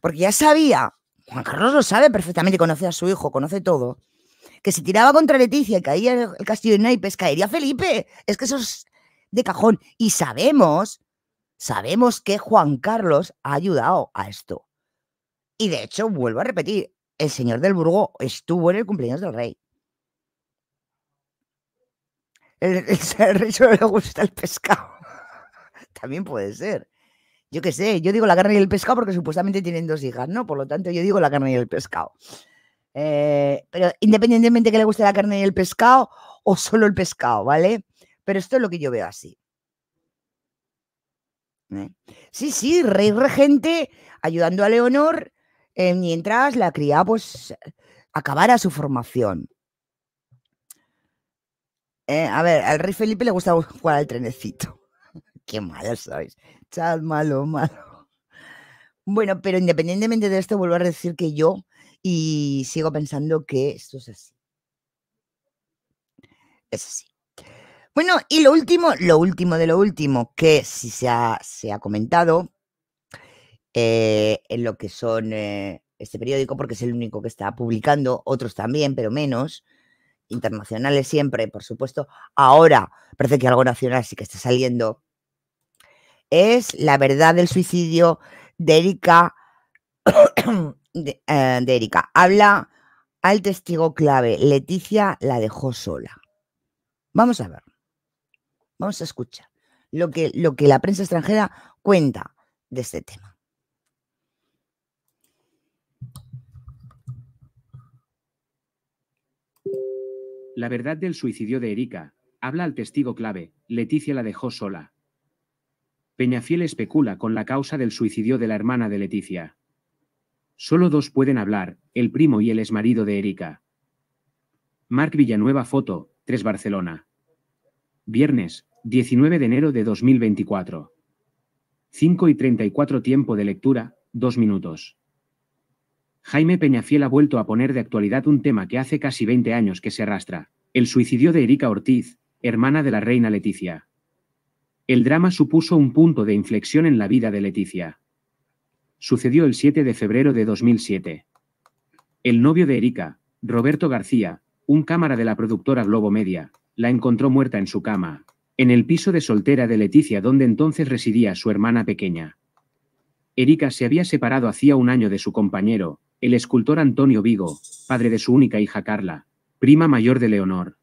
S2: Porque ya sabía, Juan Carlos lo sabe perfectamente, conoce a su hijo, conoce todo, que si tiraba contra Leticia y caía el castillo de Naipes, caería Felipe. Es que eso es de cajón. Y sabemos, sabemos que Juan Carlos ha ayudado a esto. Y de hecho, vuelvo a repetir, el señor del Burgo estuvo en el cumpleaños del rey. El, el, solo le gusta el pescado. También puede ser. Yo qué sé, yo digo la carne y el pescado porque supuestamente tienen dos hijas, ¿no? Por lo tanto, yo digo la carne y el pescado. Eh, pero independientemente que le guste la carne y el pescado o solo el pescado, ¿vale? Pero esto es lo que yo veo así. ¿Eh? Sí, sí, rey regente ayudando a Leonor eh, mientras la cría pues acabara su formación. Eh, a ver, al rey Felipe le gusta jugar al trenecito. Qué malo sois. Chad, malo, malo. Bueno, pero independientemente de esto, vuelvo a decir que yo y sigo pensando que esto es así. Es así. Bueno, y lo último, lo último de lo último, que si se ha, comentado eh, en lo que son eh, este periódico, porque es el único que está publicando, otros también, pero menos, internacionales siempre, por supuesto, ahora parece que algo nacional sí que está saliendo, es La verdad del suicidio de Erika. Eh, de, Erika. Habla al testigo clave, Leticia la dejó sola. Vamos a ver, vamos a escuchar lo que, lo que la prensa extranjera cuenta de este tema.
S1: La verdad del suicidio de Erika, habla al testigo clave, Leticia la dejó sola. Peñafiel especula con la causa del suicidio de la hermana de Leticia. Solo dos pueden hablar, el primo y el exmarido de Erika. Marc Villanueva Foto, 3 Barcelona. Viernes, 19 de enero de 2024. 5 y 34 tiempo de lectura, 2 minutos. Jaime Peñafiel ha vuelto a poner de actualidad un tema que hace casi 20 años que se arrastra, el suicidio de Erika Ortiz, hermana de la reina Leticia. El drama supuso un punto de inflexión en la vida de Leticia. Sucedió el 7 de febrero de 2007. El novio de Erika, Roberto García, un cámara de la productora Globo Media, la encontró muerta en su cama, en el piso de soltera de Leticia donde entonces residía su hermana pequeña. Erika se había separado hacía un año de su compañero, el escultor Antonio Vigo, padre de su única hija Carla, prima mayor de Leonor.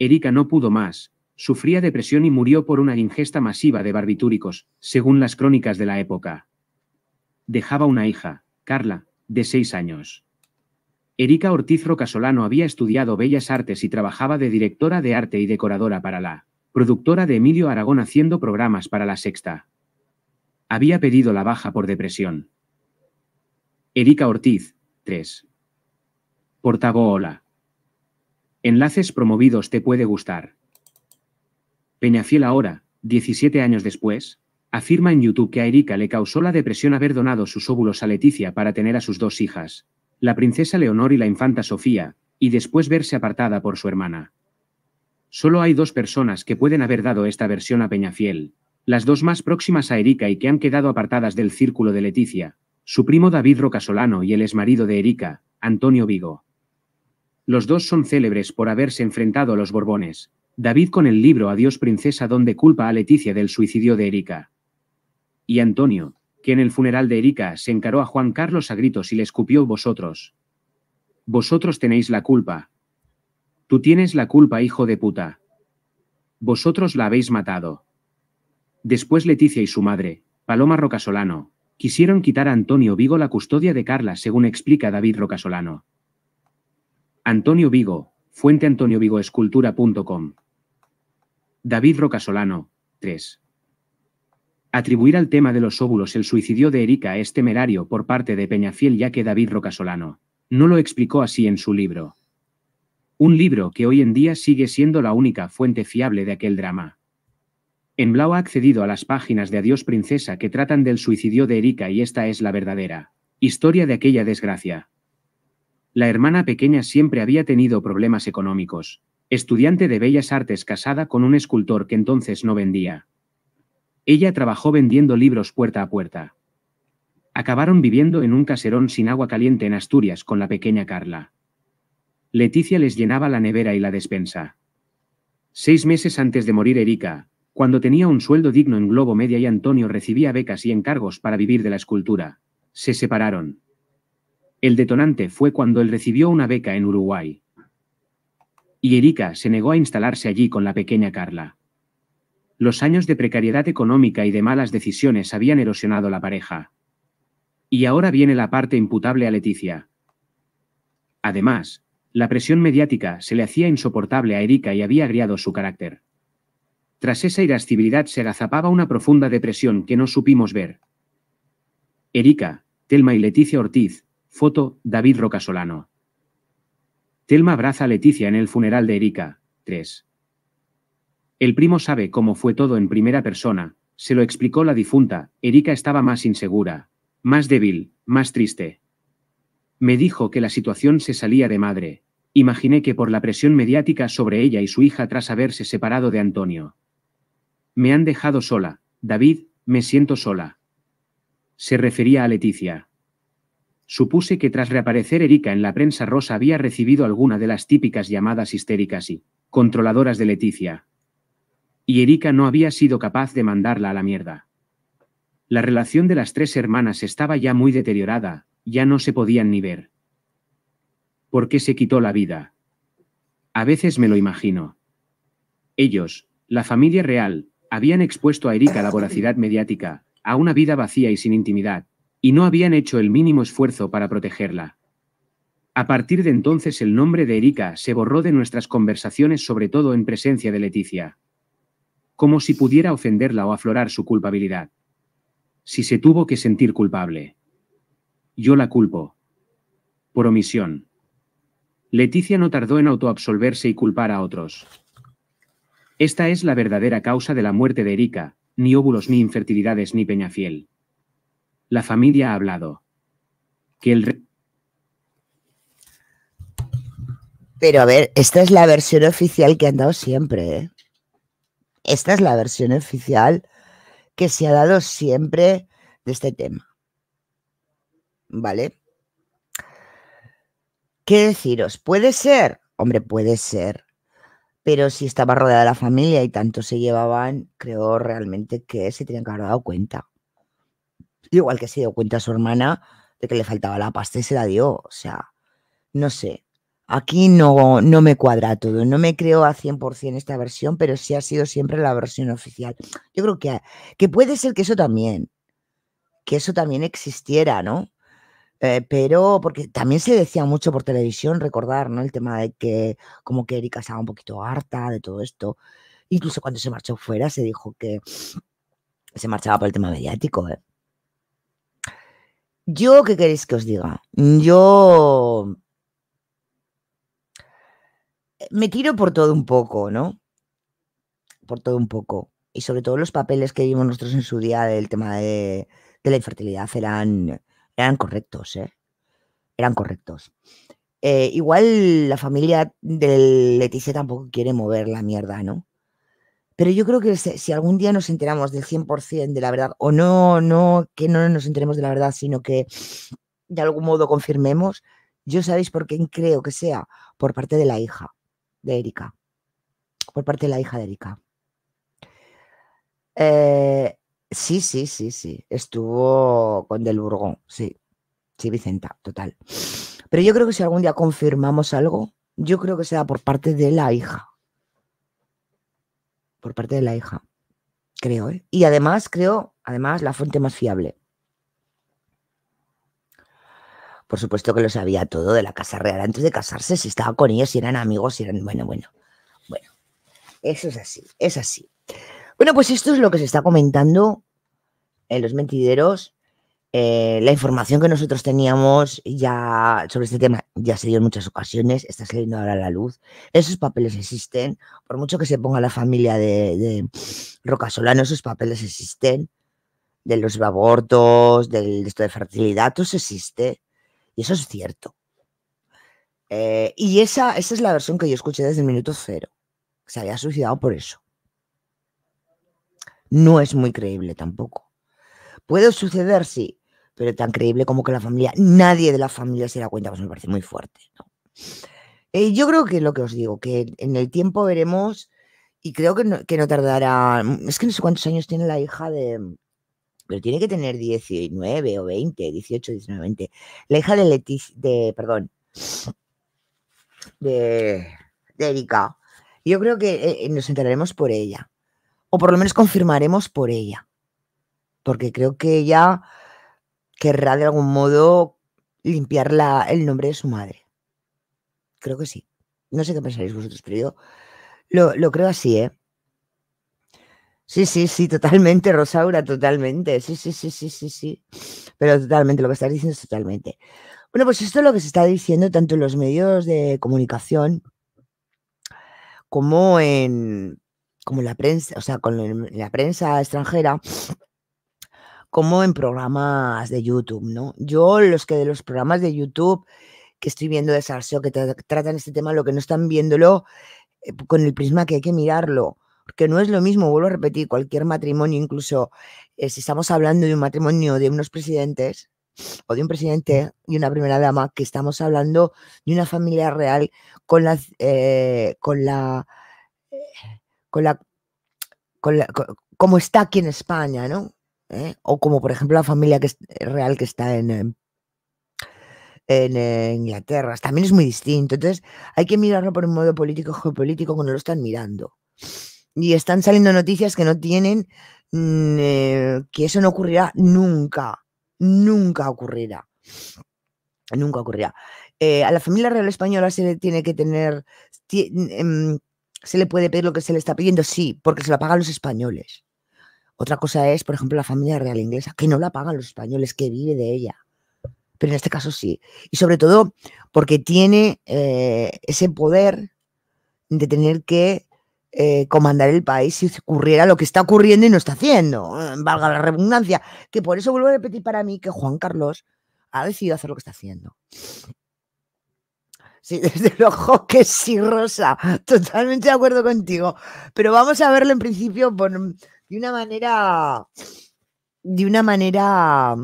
S1: Erika no pudo más, sufría depresión y murió por una ingesta masiva de barbitúricos, según las crónicas de la época. Dejaba una hija, Carla, de seis años. Erika Ortiz Rocasolano había estudiado Bellas Artes y trabajaba de directora de arte y decoradora para la productora de Emilio Aragón haciendo programas para la Sexta. Había pedido la baja por depresión. Erika Ortiz, 3. Portagoola. Enlaces promovidos te puede gustar. Peñafiel ahora, 17 años después, afirma en YouTube que a Erika le causó la depresión haber donado sus óvulos a Leticia para tener a sus dos hijas, la princesa Leonor y la infanta Sofía, y después verse apartada por su hermana. Solo hay dos personas que pueden haber dado esta versión a Peñafiel, las dos más próximas a Erika y que han quedado apartadas del círculo de Leticia, su primo David Rocasolano y el exmarido de Erika, Antonio Vigo. Los dos son célebres por haberse enfrentado a los Borbones. David con el libro Adiós Princesa donde culpa a Leticia del suicidio de Erika. Y Antonio, que en el funeral de Erika se encaró a Juan Carlos a gritos y le escupió vosotros. Vosotros tenéis la culpa. Tú tienes la culpa, hijo de puta. Vosotros la habéis matado. Después Leticia y su madre, Paloma Rocasolano, Quisieron quitar a Antonio Vigo la custodia de Carla, según explica David Rocasolano. Antonio Vigo, fuente antoniovigoescultura.com. David Rocasolano, 3. Atribuir al tema de los óvulos el suicidio de Erika es temerario por parte de Peñafiel ya que David Rocasolano no lo explicó así en su libro. Un libro que hoy en día sigue siendo la única fuente fiable de aquel drama. En Blau ha accedido a las páginas de Adiós Princesa que tratan del suicidio de Erika y esta es la verdadera historia de aquella desgracia. La hermana pequeña siempre había tenido problemas económicos, estudiante de bellas artes casada con un escultor que entonces no vendía. Ella trabajó vendiendo libros puerta a puerta. Acabaron viviendo en un caserón sin agua caliente en Asturias con la pequeña Carla. Leticia les llenaba la nevera y la despensa. Seis meses antes de morir Erika, cuando tenía un sueldo digno en Globo Media y Antonio recibía becas y encargos para vivir de la escultura, se separaron. El detonante fue cuando él recibió una beca en Uruguay. Y Erika se negó a instalarse allí con la pequeña Carla. Los años de precariedad económica y de malas decisiones habían erosionado la pareja. Y ahora viene la parte imputable a Leticia. Además, la presión mediática se le hacía insoportable a Erika y había agriado su carácter. Tras esa irascibilidad se agazapaba una profunda depresión que no supimos ver. Erika, Telma y Leticia Ortiz, foto David Rocasolano. Telma abraza a Leticia en el funeral de Erika, 3. El primo sabe cómo fue todo en primera persona, se lo explicó la difunta, Erika estaba más insegura, más débil, más triste. Me dijo que la situación se salía de madre. Imaginé que por la presión mediática sobre ella y su hija tras haberse separado de Antonio. Me han dejado sola, David, me siento sola. Se refería a Leticia. Supuse que tras reaparecer Erika en la prensa rosa había recibido alguna de las típicas llamadas histéricas y controladoras de Leticia. Y Erika no había sido capaz de mandarla a la mierda. La relación de las tres hermanas estaba ya muy deteriorada, ya no se podían ni ver. ¿Por qué se quitó la vida? A veces me lo imagino. Ellos, la familia real, habían expuesto a Erika a la voracidad mediática, a una vida vacía y sin intimidad, y no habían hecho el mínimo esfuerzo para protegerla. A partir de entonces el nombre de Erika se borró de nuestras conversaciones, sobre todo en presencia de Leticia. Como si pudiera ofenderla o aflorar su culpabilidad. Si se tuvo que sentir culpable. Yo la culpo. Por omisión. Leticia no tardó en autoabsolverse y culpar a otros. Esta es la verdadera causa de la muerte de Erika, ni óvulos ni infertilidades ni Peñafiel. La familia ha hablado. Que el Pero a ver,
S2: esta es la versión oficial que han dado siempre. ¿eh? Esta es la versión oficial que se ha dado siempre de este tema. ¿Vale? ¿Qué deciros? Puede ser, hombre, puede ser pero si estaba rodeada de la familia y tanto se llevaban, creo realmente que se tenían que haber dado cuenta. Igual que se dio cuenta a su hermana de que le faltaba la pasta y se la dio. O sea, no sé. Aquí no, no me cuadra todo. No me creo a 100% esta versión, pero sí ha sido siempre la versión oficial. Yo creo que, que puede ser que eso también, que eso también existiera, ¿no? Eh, pero porque también se decía mucho por televisión, recordar, ¿no? El tema de que como que Erika estaba un poquito harta de todo esto. Incluso cuando se marchó fuera se dijo que se marchaba por el tema mediático. ¿eh? Yo, ¿qué queréis que os diga? Yo me tiro por todo un poco, ¿no? Por todo un poco. Y sobre todo los papeles que vimos nosotros en su día del tema de, de la infertilidad eran eran correctos, ¿eh? Eran correctos. Eh, igual la familia de Leticia tampoco quiere mover la mierda, ¿no? Pero yo creo que si algún día nos enteramos del 100% de la verdad, o no, no, que no nos enteremos de la verdad, sino que de algún modo confirmemos, yo sabéis por quién creo que sea, por parte de la hija de Erika, por parte de la hija de Erika. Eh, Sí, sí, sí, sí. Estuvo con Del Burgón, sí. Sí, Vicenta, total. Pero yo creo que si algún día confirmamos algo, yo creo que será por parte de la hija. Por parte de la hija. Creo, ¿eh? Y además, creo, además, la fuente más fiable. Por supuesto que lo sabía todo de la Casa Real antes de casarse, si estaba con ellos, si eran amigos, si eran. Bueno, bueno. Bueno. Eso es así, es así. Bueno, pues esto es lo que se está comentando en los mentideros, eh, la información que nosotros teníamos ya sobre este tema ya se dio en muchas ocasiones, está saliendo ahora a la luz. Esos papeles existen, por mucho que se ponga la familia de, Rocasolano, esos papeles existen, de los abortos, del esto de fertilidad, todo eso existe, y eso es cierto. Eh, y esa, esa es la versión que yo escuché desde el minuto cero, se había suicidado por eso. No es muy creíble tampoco. Puede suceder, sí, pero tan creíble como que la familia, nadie de la familia se da cuenta, pues me parece muy fuerte. Eh, yo creo que lo que os digo, que en el tiempo veremos, y creo que no, tardará, mm, es que no sé cuántos años tiene la hija de, pero tiene que tener 19 o 20, 18, 19, 20. La hija de Leticia, de, perdón, de, Erika. Yo creo que eh, eh, nos enteraremos por ella, o por lo menos confirmaremos por ella porque creo que ella querrá de algún modo limpiar el nombre de su madre. Creo que sí. No sé qué pensaréis vosotros, pero yo lo, creo así, ¿eh? Sí, sí, sí, totalmente, Rosaura, totalmente. Sí, sí, sí, sí, sí, sí. Pero totalmente, lo que estás diciendo es totalmente. Bueno, pues esto es lo que se está diciendo tanto en los medios de comunicación como en como la prensa, o sea, con la prensa extranjera, como en programas de YouTube, ¿no? Yo los que de los programas de YouTube que estoy viendo de Sarseo que tratan este tema, lo que no están viéndolo eh, con el prisma que hay que mirarlo, porque no es lo mismo, vuelvo a repetir, cualquier matrimonio, incluso eh, si estamos hablando de un matrimonio de unos presidentes o de un presidente y una primera dama, que estamos hablando de una familia real con la... Eh, con la con la, con la, como está aquí en España, ¿no? ¿eh? o como por ejemplo la familia que eh, real que está en, em, en, eh, Inglaterra. También es muy distinto. Entonces hay que mirarlo por un modo político, geopolítico, cuando lo están mirando. Y están saliendo noticias que no tienen, mm, que eso no ocurrirá nunca, nunca ocurrirá. Nunca ocurrirá. a la familia real española se le tiene que tener, mm, em, se le puede pedir lo que se le está pidiendo, sí, porque se lo pagan los españoles. Otra cosa es, por ejemplo, la familia real inglesa, que no la pagan los españoles, que vive de ella. Pero en este caso sí. Y sobre todo porque tiene eh, ese poder de tener que eh, comandar el país si ocurriera lo que está ocurriendo y no está haciendo. Mm, valga la redundancia. Que por eso vuelvo a repetir para mí que Juan Carlos ha decidido hacer lo que está haciendo. Sí, desde ojo que sí, Rosa. Totalmente de acuerdo contigo. Pero vamos a verlo en principio por, de una manera, de una manera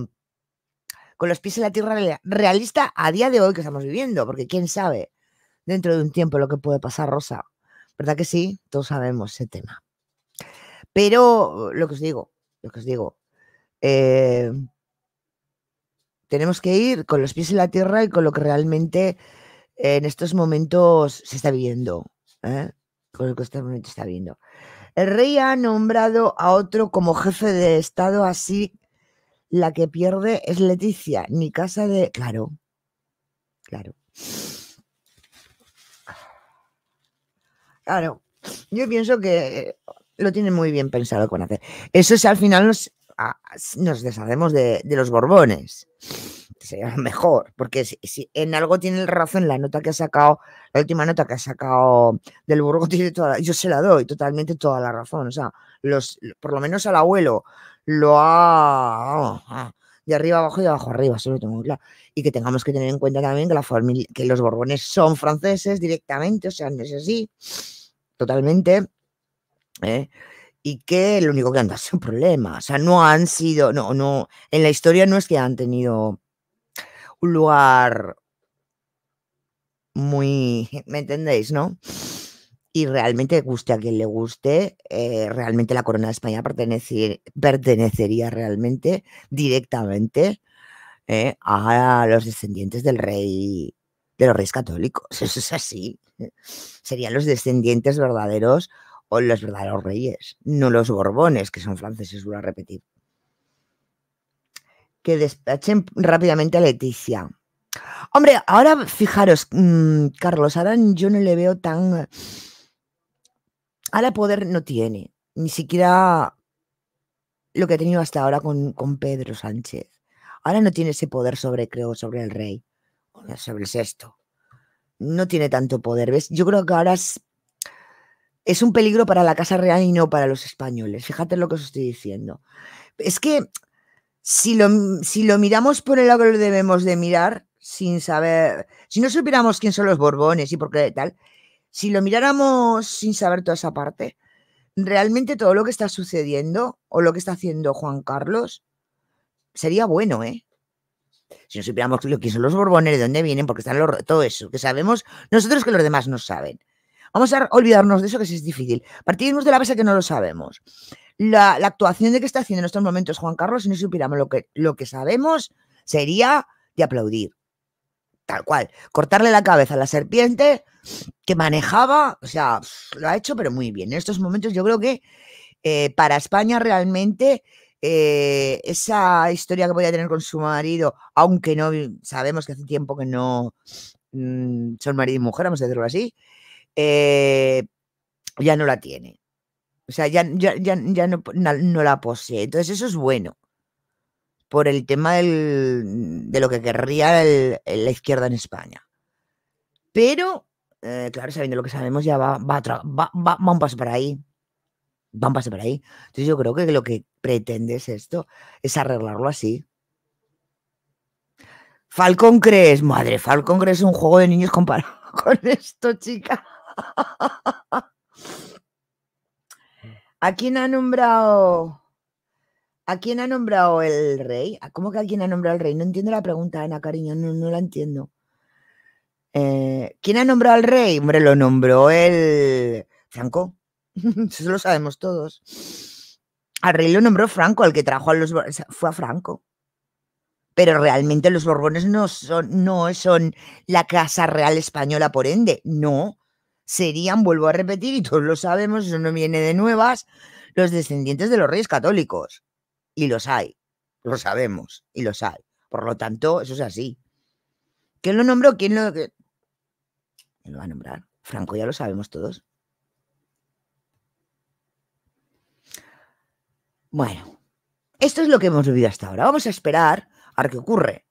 S2: con los pies en la tierra realista a día de hoy que estamos viviendo, porque quién sabe dentro de un tiempo lo que puede pasar, Rosa. ¿Verdad que sí? Todos sabemos ese tema. Pero lo que os digo, lo que os digo, eh, tenemos que ir con los pies en la tierra y con lo que realmente eh, en estos momentos se está viviendo. ¿eh? Con lo que en estos momentos se está viviendo. El rey ha nombrado a otro como jefe de Estado, así la que pierde es Leticia, ni casa de... Claro, claro. Claro, yo pienso que lo tiene muy bien pensado con hacer. Eso es al final nos, nos deshacemos de los Borbones sería mejor, porque si, en algo tiene razón la nota que ha sacado, la última nota que ha sacado del Burgo, tiene toda, yo se la doy totalmente toda la razón, o sea, los, por lo menos al abuelo lo ha... Ah, de arriba abajo y de abajo arriba, eso lo tengo claro. Y que tengamos que tener en cuenta también que, la que los Borbones son franceses directamente, o sea, no es así, totalmente. ¿eh? y que lo único que han dado es un problema, O sea, no han sido, no, no, en la historia no es que han tenido un lugar muy, ¿me entendéis, no? Y realmente guste a quien le guste, eh, realmente la corona de España pertenecería realmente directamente eh, a los descendientes del rey, de los reyes católicos. Eso es así. Serían los descendientes verdaderos o los verdaderos reyes, no los borbones, que son franceses, vuelvo a repetir que despachen rápidamente a Leticia. Hombre, ahora fijaros, mm, Carlos, ahora yo no le veo tan... Ahora poder no tiene, ni siquiera lo que ha tenido hasta ahora con, Pedro Sánchez. Ahora no tiene ese poder sobre, creo, sobre el rey, sobre el sexto. No tiene tanto poder, ¿ves? Yo creo que ahora es, es un peligro para la Casa Real y no para los españoles. Fíjate lo que os estoy diciendo. Es que si lo, miramos por el lado que lo debemos de mirar, sin saber, si no supiéramos quién son los Borbones y por qué tal, si lo miráramos sin saber toda esa parte, realmente todo lo que está sucediendo o lo que está haciendo Juan Carlos sería bueno, ¿eh? Si no supiéramos quién son los Borbones, de dónde vienen, porque están los, todo eso, que sabemos nosotros que los demás no saben. Vamos a olvidarnos de eso, que es difícil. Partimos de la base que no lo sabemos la, actuación de que está haciendo en estos momentos Juan Carlos, si no supiéramos lo que, lo que sabemos, sería de aplaudir. Tal cual. Cortarle la cabeza a la serpiente que manejaba, o sea, lo ha hecho, pero muy bien. En estos momentos yo creo que eh, para España realmente eh, esa historia que podía tener con su marido, aunque no sabemos que hace tiempo que no mm, son marido y mujer, vamos a decirlo así, eh, ya no la tiene. O sea, ya, no, la posee. Entonces eso es bueno. Por el tema de lo que querría la izquierda en España. Pero, eh, claro, sabiendo lo que sabemos, ya va, va, un paso para ahí. Va un paso para ahí. Entonces yo creo que lo que pretende es esto, es arreglarlo así. Falcon crees. madre, Falcon crees un juego de niños comparado con esto, chica. ¿A quién ha nombrado? ¿A quién ha nombrado el rey? ¿Cómo que alguien ha nombrado el rey? No entiendo la pregunta, Ana, cariño, no, la entiendo. Eh, ¿Quién ha nombrado al rey? Hombre, lo nombró el Franco. Eso lo sabemos todos. Al rey lo nombró Franco, al que trajo a los fue a Franco. Pero realmente los Borbones no son, no son la casa real española, por ende. No, serían, vuelvo a repetir, y todos lo sabemos, eso no viene de nuevas, los descendientes de los reyes católicos. Y los hay, lo sabemos, y los hay. Por lo tanto, eso es así. ¿Quién lo nombró? ¿Quién lo, ¿Quién lo va a nombrar? Franco ya lo sabemos todos. Bueno, esto es lo que hemos vivido hasta ahora. Vamos a esperar a ver qué ocurre.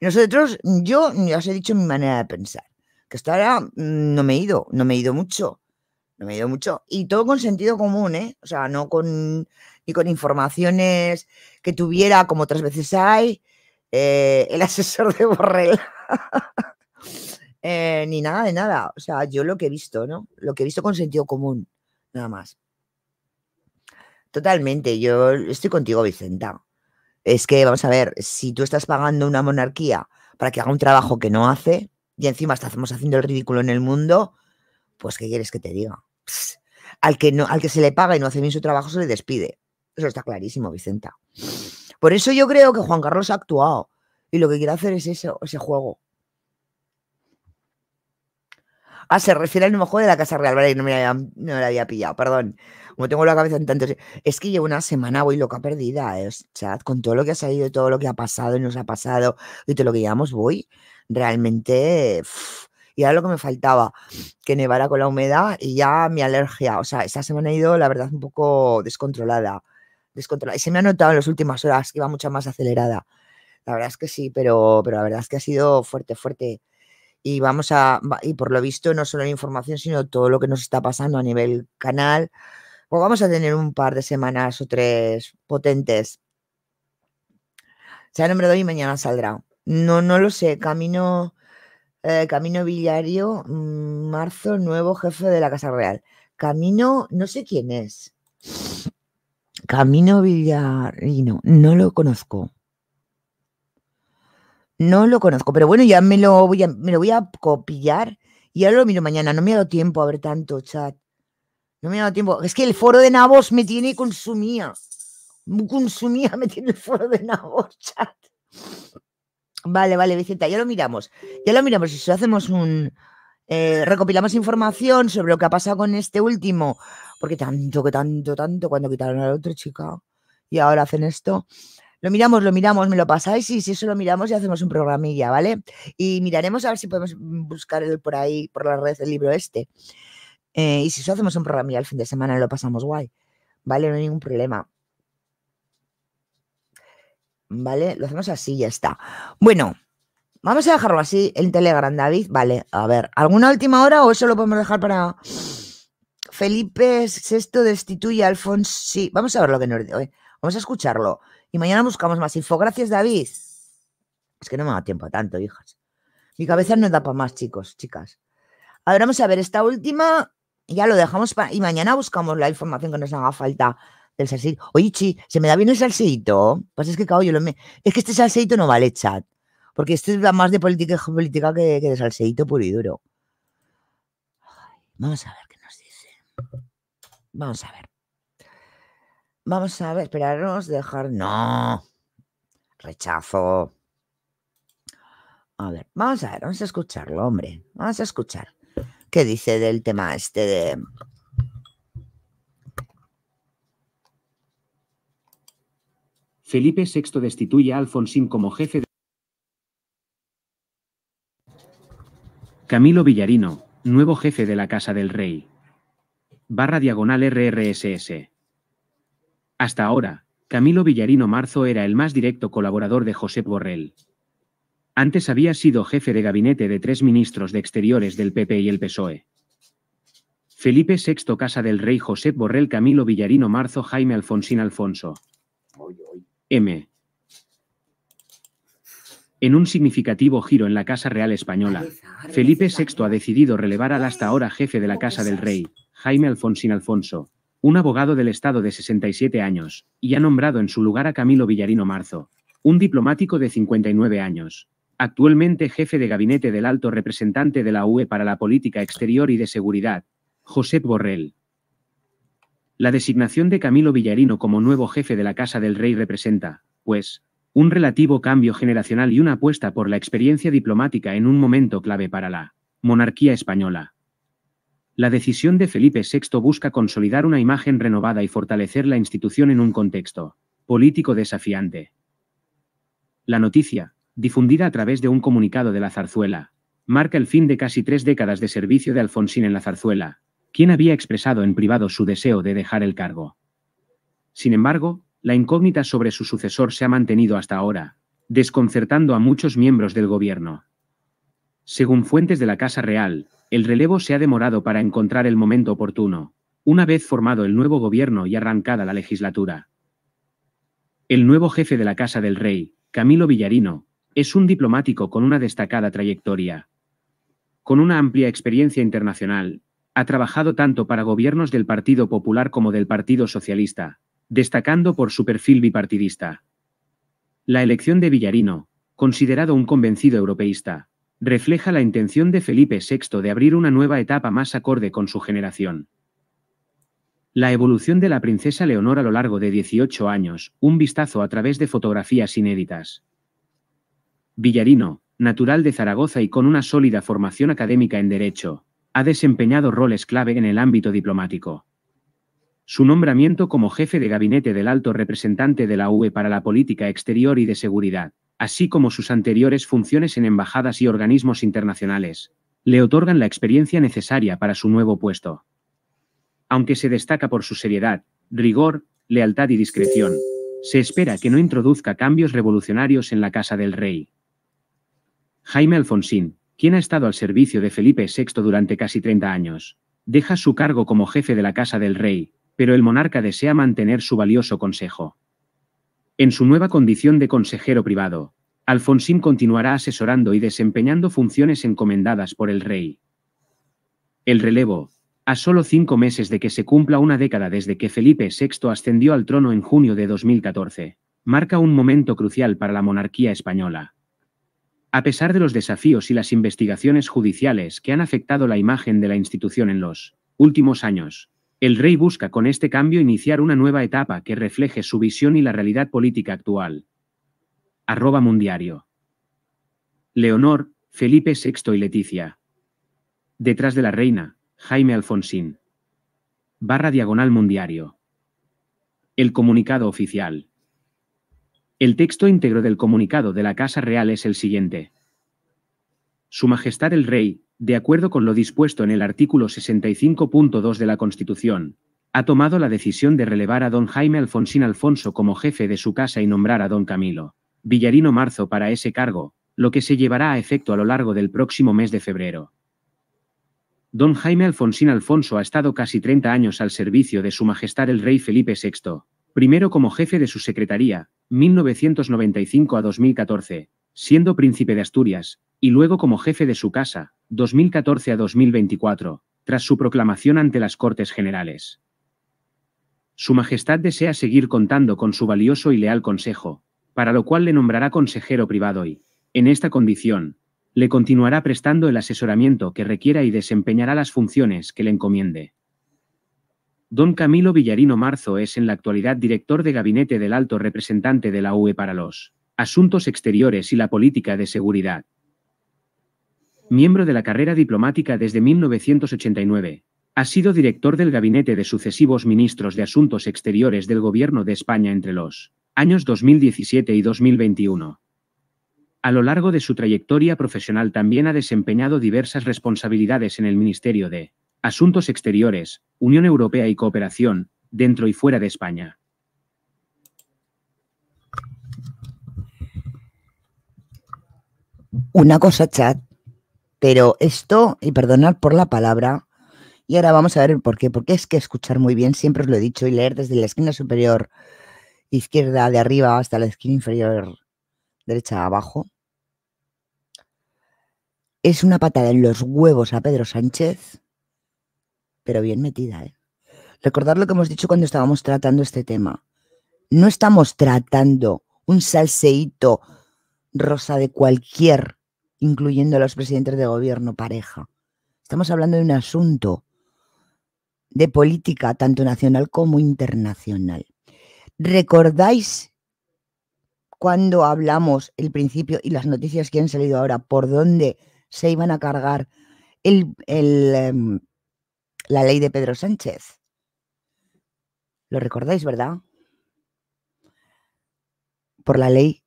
S2: nosotros, yo ya os he dicho mi manera de pensar que ahora mm, no me he ido, no me he ido mucho, no me he ido mucho. Y todo con sentido común, ¿eh? O sea, no con, ni con informaciones que tuviera, como otras veces hay, eh, el asesor de Borrell. Eh, ni nada de nada. O sea, yo lo que he visto, ¿no? Lo que he visto con sentido común, nada más. Totalmente, yo estoy contigo, Vicenta. Es que, vamos a ver, si tú estás pagando una monarquía para que haga un trabajo que no hace, y encima estamos haciendo el ridículo en el mundo, pues ¿qué quieres que te diga? Al que, no, al que se le paga y no hace bien su trabajo se le despide. Eso está clarísimo, Vicenta. Por eso yo creo que Juan Carlos ha actuado y lo que quiere hacer es eso, ese juego. Ah, se refiere al nuevo juego de la Casa Real, vale, no me, había, no la había pillado, perdón. Como tengo la cabeza en tantos... Es que llevo una semana, voy loca perdida, eh, chat, con todo lo que ha salido, todo lo que ha pasado y nos ha pasado y todo lo que llevamos, voy realmente... y era lo que me faltaba, que nevara con la humedad y ya mi alergia. O sea, esa semana ha ido, la verdad, un poco descontrolada. descontrolada. Y se me ha notado en las últimas horas que iba mucho más acelerada. La verdad es que sí, pero, pero la verdad es que ha sido fuerte, fuerte. Y vamos a, y por lo visto, no solo la información, sino todo lo que nos está pasando a nivel canal. Pues vamos a tener un par de semanas o tres potentes. Se nombre de y mañana saldrá. No, no lo sé. Camino, eh, Camino Villario, mm, marzo, nuevo jefe de la Casa Real. Camino, no sé quién es. Camino Villarino, no lo conozco. No lo conozco, pero bueno, ya me lo voy a, me lo voy a y ahora lo miro mañana. No me ha dado tiempo a ver tanto chat. No me ha dado tiempo. Es que el foro de Navos me tiene consumía. Consumía, me tiene el foro de Navos, chat. Vale, vale, Vicenta, ya lo miramos. Ya lo miramos. Si hacemos un. Eh, recopilamos información sobre lo que ha pasado con este último, porque tanto, que tanto, tanto, cuando quitaron a la otra chica y ahora hacen esto. Lo miramos, lo miramos, me lo pasáis y si eso lo miramos y hacemos un programilla, ¿vale? Y miraremos a ver si podemos buscar por ahí, por las redes el libro este. Eh, y si eso hacemos un programilla el fin de semana, lo pasamos guay, ¿vale? No hay ningún problema. ¿vale? Lo hacemos así y ya está. Bueno, vamos a dejarlo así en Telegram, David. Vale, a ver, ¿alguna última hora o eso lo podemos dejar para... Felipe VI destituye a Alfonso. Sí, vamos a ver lo que nos dice. Vamos a escucharlo. Y mañana buscamos más info. Gracias, David. Es que no me da tiempo a tanto, hijas. Mi cabeza no da para más, chicos, chicas. Ahora vamos a ver, esta última ya lo dejamos para... Y mañana buscamos la información que nos haga falta del salseíto. Oye, Chi, ¿se me da bien el salseíto? Pues es que, cabrón, yo lo Es que este salseíto no vale chat. Porque este es más de política, política que, de salseíto puro y duro. vamos a ver qué nos dice. Vamos a ver. Vamos a ver, esperarnos dejar. No. Rechazo. A ver, vamos a ver, vamos a escucharlo, hombre. Vamos a escuchar. ¿Qué dice del tema este de
S1: Felipe VI destituye a Alfonsín como jefe de... Camilo Villarino, nuevo jefe de la Casa del Rey. Barra diagonal RRSS. Hasta ahora, Camilo Villarino Marzo era el más directo colaborador de Josep Borrell. Antes había sido jefe de gabinete de tres ministros de Exteriores del PP y el PSOE. Felipe VI Casa del Rey Josep Borrell Camilo Villarino Marzo Jaime Alfonsín Alfonso. M. En un significativo giro en la Casa Real Española, Felipe VI ha decidido relevar al hasta ahora jefe de la Casa del Rey, Jaime Alfonsín Alfonso, un abogado del Estado de 67 años, y ha nombrado en su lugar a Camilo Villarino Marzo, un diplomático de 59 años, actualmente jefe de gabinete del alto representante de la UE para la política exterior y de seguridad, José Borrell. La designación de Camilo Villarino como nuevo jefe de la Casa del Rey representa, pues, un relativo cambio generacional y una apuesta por la experiencia diplomática en un momento clave para la monarquía española. La decisión de Felipe VI busca consolidar una imagen renovada y fortalecer la institución en un contexto político desafiante. La noticia, difundida a través de un comunicado de la zarzuela, marca el fin de casi tres décadas de servicio de Alfonsín en la zarzuela, quien había expresado en privado su deseo de dejar el cargo. Sin embargo, la incógnita sobre su sucesor se ha mantenido hasta ahora, desconcertando a muchos miembros del gobierno. Según fuentes de la Casa Real, el relevo se ha demorado para encontrar el momento oportuno, una vez formado el nuevo gobierno y arrancada la legislatura. El nuevo jefe de la Casa del Rey, Camilo Villarino, es un diplomático con una destacada trayectoria. Con una amplia experiencia internacional, ha trabajado tanto para gobiernos del Partido Popular como del Partido Socialista, destacando por su perfil bipartidista. La elección de Villarino, considerado un convencido europeísta, refleja la intención de Felipe VI de abrir una nueva etapa más acorde con su generación. La evolución de la princesa Leonor a lo largo de 18 años, un vistazo a través de fotografías inéditas. Villarino, natural de Zaragoza y con una sólida formación académica en Derecho, ha desempeñado roles clave en el ámbito diplomático. Su nombramiento como jefe de gabinete del alto representante de la UE para la política exterior y de seguridad, así como sus anteriores funciones en embajadas y organismos internacionales, le otorgan la experiencia necesaria para su nuevo puesto. Aunque se destaca por su seriedad, rigor, lealtad y discreción, se espera que no introduzca cambios revolucionarios en la Casa del Rey. Jaime Alfonsín, quien ha estado al servicio de Felipe VI durante casi 30 años. Deja su cargo como jefe de la Casa del Rey, pero el monarca desea mantener su valioso consejo. En su nueva condición de consejero privado, Alfonsín continuará asesorando y desempeñando funciones encomendadas por el rey. El relevo, a solo cinco meses de que se cumpla una década desde que Felipe VI ascendió al trono en junio de 2014, marca un momento crucial para la monarquía española. A pesar de los desafíos y las investigaciones judiciales que han afectado la imagen de la institución en los últimos años, el rey busca con este cambio iniciar una nueva etapa que refleje su visión y la realidad política actual. Arroba Mundiario. Leonor, Felipe VI y Leticia. Detrás de la reina, Jaime Alfonsín. Barra diagonal Mundiario. El comunicado oficial. El texto íntegro del comunicado de la Casa Real es el siguiente. Su Majestad el Rey, de acuerdo con lo dispuesto en el artículo 65.2 de la Constitución, ha tomado la decisión de relevar a don Jaime Alfonsín Alfonso como jefe de su casa y nombrar a don Camilo Villarino Marzo para ese cargo, lo que se llevará a efecto a lo largo del próximo mes de febrero. Don Jaime Alfonsín Alfonso ha estado casi 30 años al servicio de Su Majestad el Rey Felipe VI, primero como jefe de su secretaría, 1995 a 2014, siendo príncipe de Asturias, y luego como jefe de su casa, 2014 a 2024, tras su proclamación ante las Cortes Generales. Su Majestad desea seguir contando con su valioso y leal consejo, para lo cual le nombrará consejero privado y, en esta condición, le continuará prestando el asesoramiento que requiera y desempeñará las funciones que le encomiende. Don Camilo Villarino Marzo es en la actualidad director de gabinete del alto representante de la UE para los Asuntos Exteriores y la Política de Seguridad. Miembro de la carrera diplomática desde 1989, ha sido director del gabinete de sucesivos ministros de Asuntos Exteriores del Gobierno de España entre los años 2017 y 2021. A lo largo de su trayectoria profesional también ha desempeñado diversas responsabilidades en el Ministerio de Asuntos Exteriores, Unión Europea y Cooperación, dentro y fuera de España.
S2: Una cosa, chat, pero esto, y perdonad por la palabra, y ahora vamos a ver el por qué, porque es que escuchar muy bien, siempre os lo he dicho, y leer desde la esquina superior izquierda de arriba hasta la esquina inferior derecha abajo, es una patada en los huevos a Pedro Sánchez pero bien metida. ¿eh? Recordar lo que hemos dicho cuando estábamos tratando este tema. No estamos tratando un salseíto rosa de cualquier, incluyendo a los presidentes de gobierno, pareja. Estamos hablando de un asunto de política, tanto nacional como internacional. ¿Recordáis cuando hablamos el principio y las noticias que han salido ahora, por dónde se iban a cargar el, em, la ley de Pedro Sánchez. ¿Lo recordáis, verdad? Por la ley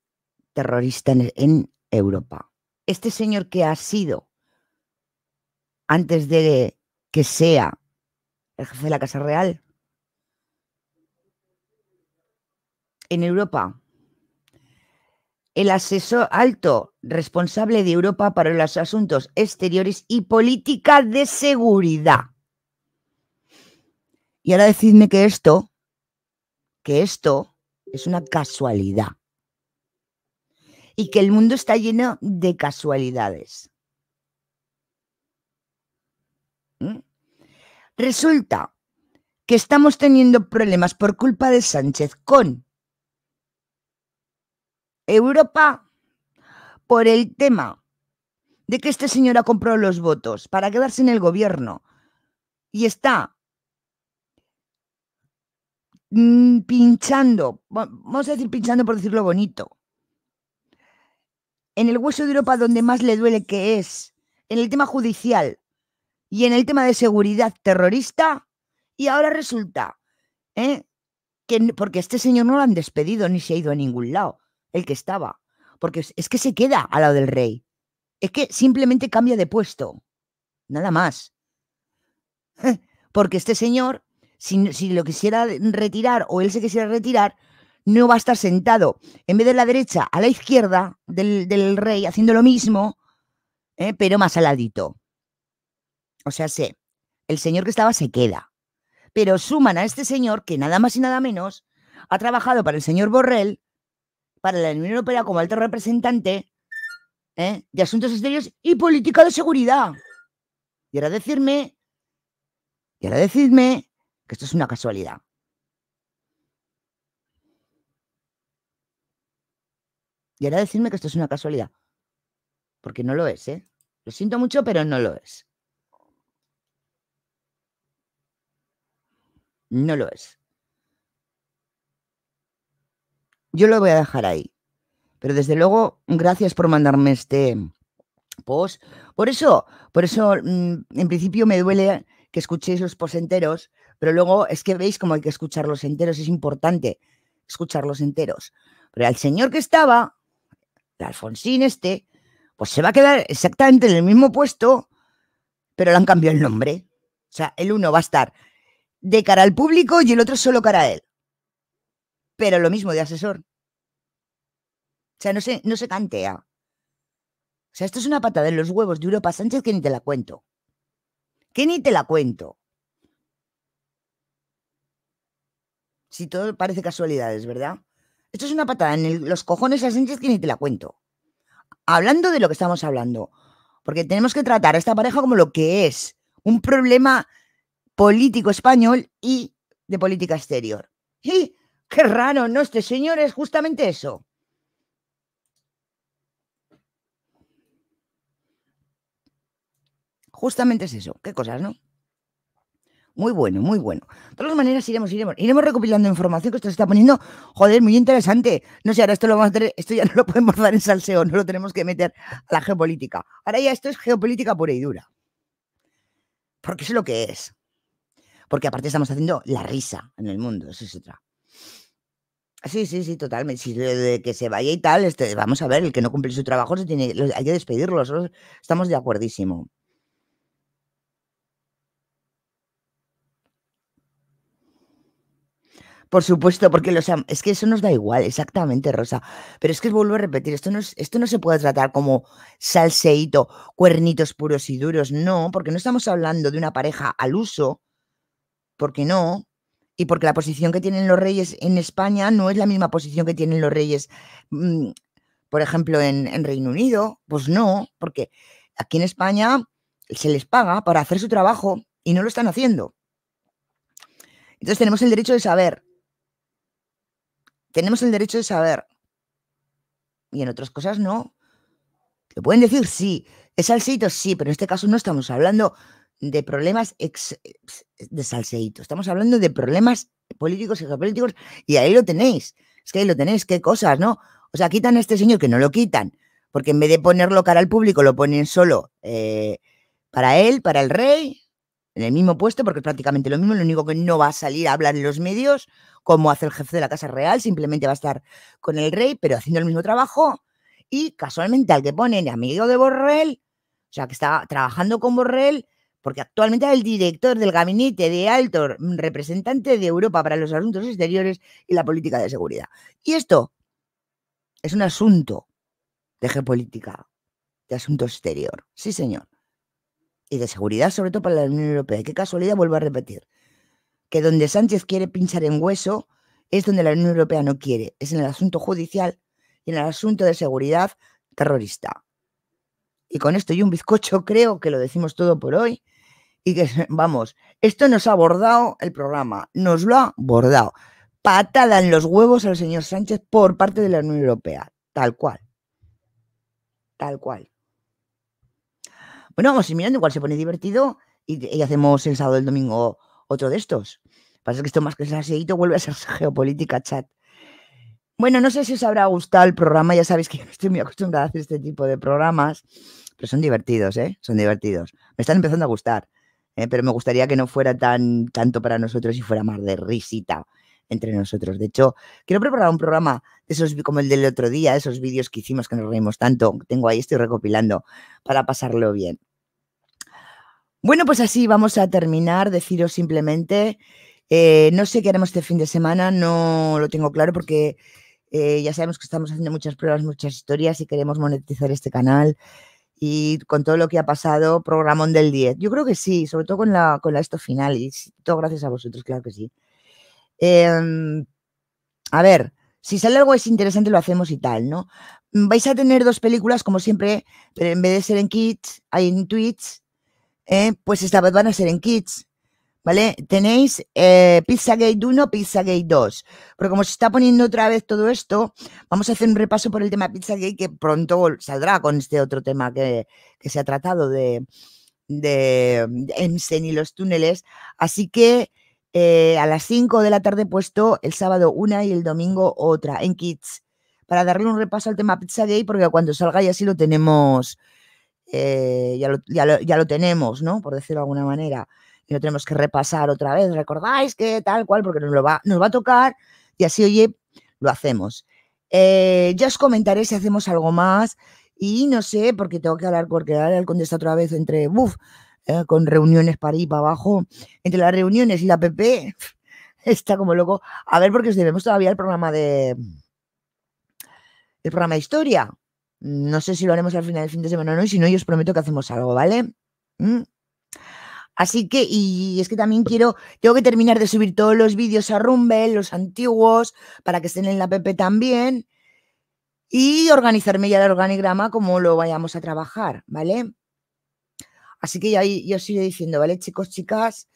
S2: terrorista en, Europa. Este señor que ha sido, antes de que sea el jefe de la Casa Real, en Europa, el asesor alto responsable de Europa para los asuntos exteriores y política de seguridad. Y ahora decidme que esto, que esto es una casualidad. Y que el mundo está lleno de casualidades. ¿Mm? Resulta que estamos teniendo problemas por culpa de Sánchez con Europa por el tema de que este señor ha comprado los votos para quedarse en el gobierno y está Mm, pinchando, vamos a decir pinchando por decirlo bonito, en el hueso de Europa donde más le duele que es, en el tema judicial y en el tema de seguridad terrorista, y ahora resulta ¿eh? que porque este señor no lo han despedido ni se ha ido a ningún lado, el que estaba, porque es que se queda al lado del rey, es que simplemente cambia de puesto, nada más. Porque este señor si, lo quisiera retirar o él se quisiera retirar, no va a estar sentado en vez de la derecha a la izquierda del, rey haciendo lo mismo, ¿eh? pero más al ladito. O sea, sé, el señor que estaba se queda. Pero suman a este señor que nada más y nada menos ha trabajado para el señor Borrell, para la Unión Europea como alto representante ¿eh? de asuntos exteriores y política de seguridad. Y ahora decirme, y ahora decirme que esto es una casualidad. Y ahora decirme que esto es una casualidad, porque no lo es, ¿eh? Lo siento mucho, pero no lo es. No lo es. Yo lo voy a dejar ahí. Pero desde luego, gracias por mandarme este post. Por eso, por eso, mm, en principio me duele que escuchéis los enteros. Pero luego es que veis como hay que escucharlos enteros, es importante escucharlos enteros. Pero al señor que estaba, el Alfonsín este, pues se va a quedar exactamente en el mismo puesto, pero le han cambiado el nombre. O sea, el uno va a estar de cara al público y el otro solo cara a él. Pero lo mismo de asesor. O sea, no se, no se cantea. O sea, esto es una patada en los huevos de Europa Sánchez que ni te la cuento. Que ni te la cuento. Si todo parece casualidades, ¿verdad? Esto es una patada en los cojones a que ni te la cuento. Hablando de lo que estamos hablando. Porque tenemos que tratar a esta pareja como lo que es. Un problema político español y de política exterior. ¡Y qué raro! No, este señor es justamente eso. Justamente es eso. Qué cosas, ¿no? Muy bueno, muy bueno. De todas maneras, iremos, iremos, iremos recopilando información que esto se está poniendo, joder, muy interesante. No sé, ahora esto lo vamos a tener, esto ya no lo podemos dar en salseo, no lo tenemos que meter a la geopolítica. Ahora ya esto es geopolítica pura y dura. Porque es lo que es. Porque aparte estamos haciendo la risa en el mundo, eso Sí, sí, sí, totalmente. Si de que se vaya y tal, este, vamos a ver, el que no cumple su trabajo se tiene, hay que despedirlo, nosotros estamos de acuerdísimo. Por supuesto, porque los es que eso nos da igual, exactamente, Rosa. Pero es que vuelvo a repetir, esto no, esto no se puede tratar como salseíto, cuernitos puros y duros, no, porque no estamos hablando de una pareja al uso, porque no, y porque la posición que tienen los reyes en España no es la misma posición que tienen los reyes, mm, por ejemplo, en, en Reino Unido, pues no, porque aquí en España se les paga para hacer su trabajo y no lo están haciendo. Entonces tenemos el derecho de saber tenemos el derecho de saber. Y en otras cosas no. Lo pueden decir, sí. Es salseíto, sí, pero en este caso no estamos hablando de problemas de salseíto. Estamos hablando de problemas políticos y geopolíticos. Y ahí lo tenéis. Es que ahí lo tenéis. Qué cosas, ¿no? O sea, quitan a este señor que no lo quitan. Porque en vez de ponerlo cara al público, lo ponen solo eh, para él, para el rey, en el mismo puesto, porque es prácticamente lo mismo. Lo único que no va a salir a hablar en los medios como hace el jefe de la Casa Real, simplemente va a estar con el rey, pero haciendo el mismo trabajo. Y casualmente al que ponen amigo de Borrell, o sea, que está trabajando con Borrell, porque actualmente es el director del gabinete de alto mm, representante de Europa para los asuntos exteriores y la política de seguridad. Y esto es un asunto de geopolítica, de asunto exterior. Sí, señor. Y de seguridad, sobre todo para la Unión Europea. qué casualidad, vuelvo a repetir, que donde Sánchez quiere pinchar en hueso es donde la Unión Europea no quiere, es en el asunto judicial y en el asunto de seguridad terrorista. Y con esto y un bizcocho creo que lo decimos todo por hoy y que vamos, esto nos ha abordado el programa, nos lo ha abordado. Patada en los huevos al señor Sánchez por parte de la Unión Europea, tal cual. Tal cual. Bueno, vamos a mirando, igual se pone divertido y, y hacemos el sábado, el domingo otro de estos. Pasa que esto más que seguido, vuelve a ser geopolítica chat. Bueno, no sé si os habrá gustado el programa, ya sabéis que no estoy muy acostumbrada a hacer este tipo de programas, pero son divertidos, ¿eh? Son divertidos. Me están empezando a gustar, ¿eh? pero me gustaría que no fuera tan tanto para nosotros y fuera más de risita entre nosotros. De hecho, quiero preparar un programa de esos como el del otro día, esos vídeos que hicimos que nos reímos tanto. Tengo ahí, estoy recopilando para pasarlo bien. Bueno, pues así vamos a terminar. Deciros simplemente, eh, no sé qué haremos este fin de semana, no lo tengo claro porque eh, ya sabemos que estamos haciendo muchas pruebas, muchas historias y queremos monetizar este canal. Y con todo lo que ha pasado, programón del 10. Yo creo que sí, sobre todo con la, con esto final. Y todo gracias a vosotros, claro que sí. Em, a ver, si sale algo es interesante, lo hacemos y tal, ¿no? Vais a tener dos películas, como siempre, pero en vez de ser en Kids, hay en Twitch ¿eh? pues esta vez van a ser en Kids. ¿Vale? Tenéis eh, Gate 1, Pizzagate 2. Pero como se está poniendo otra vez todo esto, vamos a hacer un repaso por el tema Pizzagate que pronto saldrá con este otro tema que, se ha tratado de, de y los túneles. Así que eh, a las 5 de la tarde puesto el sábado una y el domingo otra en Kids para darle un repaso al tema Pizzagate porque cuando salga ya sí lo tenemos eh, ya, lo, ya, lo, tenemos, ¿no? Por decirlo de alguna manera. Y lo tenemos que repasar otra vez. ¿Recordáis que tal cual? Porque nos, lo va, nos va a tocar y así, oye, lo hacemos. Eh, ya os comentaré si hacemos algo más y no sé, porque tengo que hablar, porque ahora el contesta otra vez entre, uff, eh, con reuniones para ir para abajo, entre las reuniones y la PP, está como loco. A ver, porque os debemos todavía el programa de... El programa de historia, no sé si lo haremos al final del fin de semana o no, y si no, yo os prometo que hacemos algo, ¿vale? ¿Mm? Así que, y es que también quiero, tengo que terminar de subir todos los vídeos a Rumble, los antiguos, para que estén en la PP también, y organizarme ya el organigrama como lo vayamos a trabajar, ¿vale? Así que ya, yo os iré diciendo, ¿vale, chicos, chicas?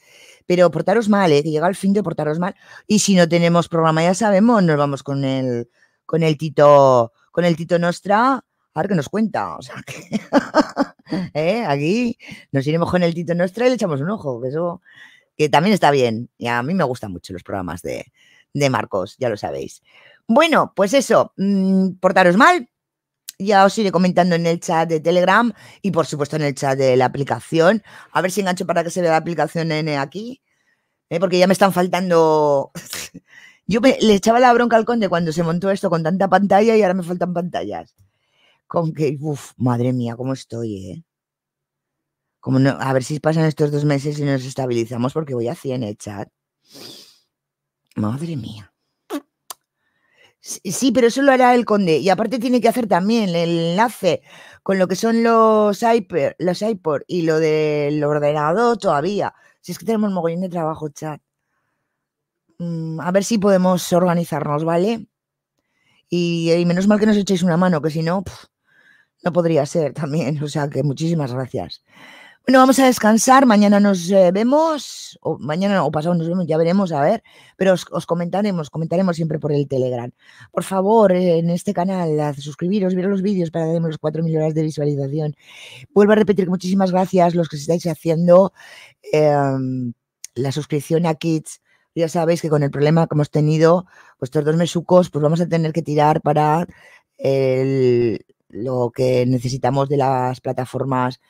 S2: Pero portaros mal, ¿eh? que llega el fin de portaros mal. Y si no tenemos programa, ya sabemos, nos vamos con el, con el Tito, con el Tito Nostra a ver qué nos cuenta. O sea, ¿eh? aquí nos iremos con el Tito Nostra y le echamos un ojo, que eso que también está bien. Y a mí me gustan mucho los programas de, Marcos, ya lo sabéis. Bueno, pues eso, mm, portaros mal. Ya os iré comentando en el chat de Telegram y por supuesto en el chat de la aplicación. A ver si engancho para que se vea la aplicación N eh, aquí. ¿eh? Porque ya me están faltando. Yo le echaba la bronca al conde cuando se montó esto con tanta pantalla y ahora me faltan pantallas con que, uff, madre mía, cómo estoy, ¿eh? Como a ver si pasan estos dos meses y nos estabilizamos porque voy a 100, el eh, chat? Madre mía. Sí, pero eso lo hará el conde. Y aparte tiene que hacer también el enlace con lo que son los iPod, los y lo del ordenador todavía. Si es que tenemos mogollón de trabajo, chat. Mm, a ver si podemos organizarnos, ¿vale? Y, menos mal que nos echéis una mano, que si no, no podría ser también. O sea que muchísimas gracias. Bueno, vamos a descansar. Mañana nos eh, vemos, o mañana o pasado nos vemos, ya veremos, a ver. Pero os, comentaremos, comentaremos siempre por el Telegram. Por favor, en este canal, suscribiros, ver los vídeos para darme los mil horas de visualización. Vuelvo a repetir que muchísimas gracias los que estáis haciendo em, la suscripción a Kids. Ya sabéis que con el problema que hemos tenido, pues estos dos mesucos, pues vamos a tener que tirar para el, lo que necesitamos de las plataformas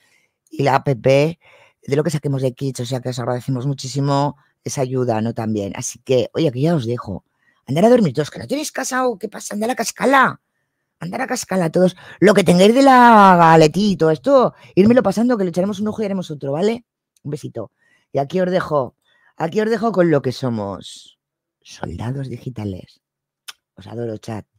S2: y la app, de lo que saquemos de Kits, o sea que os agradecemos muchísimo esa ayuda, ¿no? También. Así que, oye, aquí ya os dejo. Andar a dormir todos, que no tenéis casa o qué pasa, andar a cascala. Andar a cascala todos. Lo que tengáis de la galetito, esto, irmelo pasando, que le echaremos un ojo y haremos otro, ¿vale? Un besito. Y aquí os dejo, aquí os dejo con lo que somos. Soldados digitales. Os adoro, chat.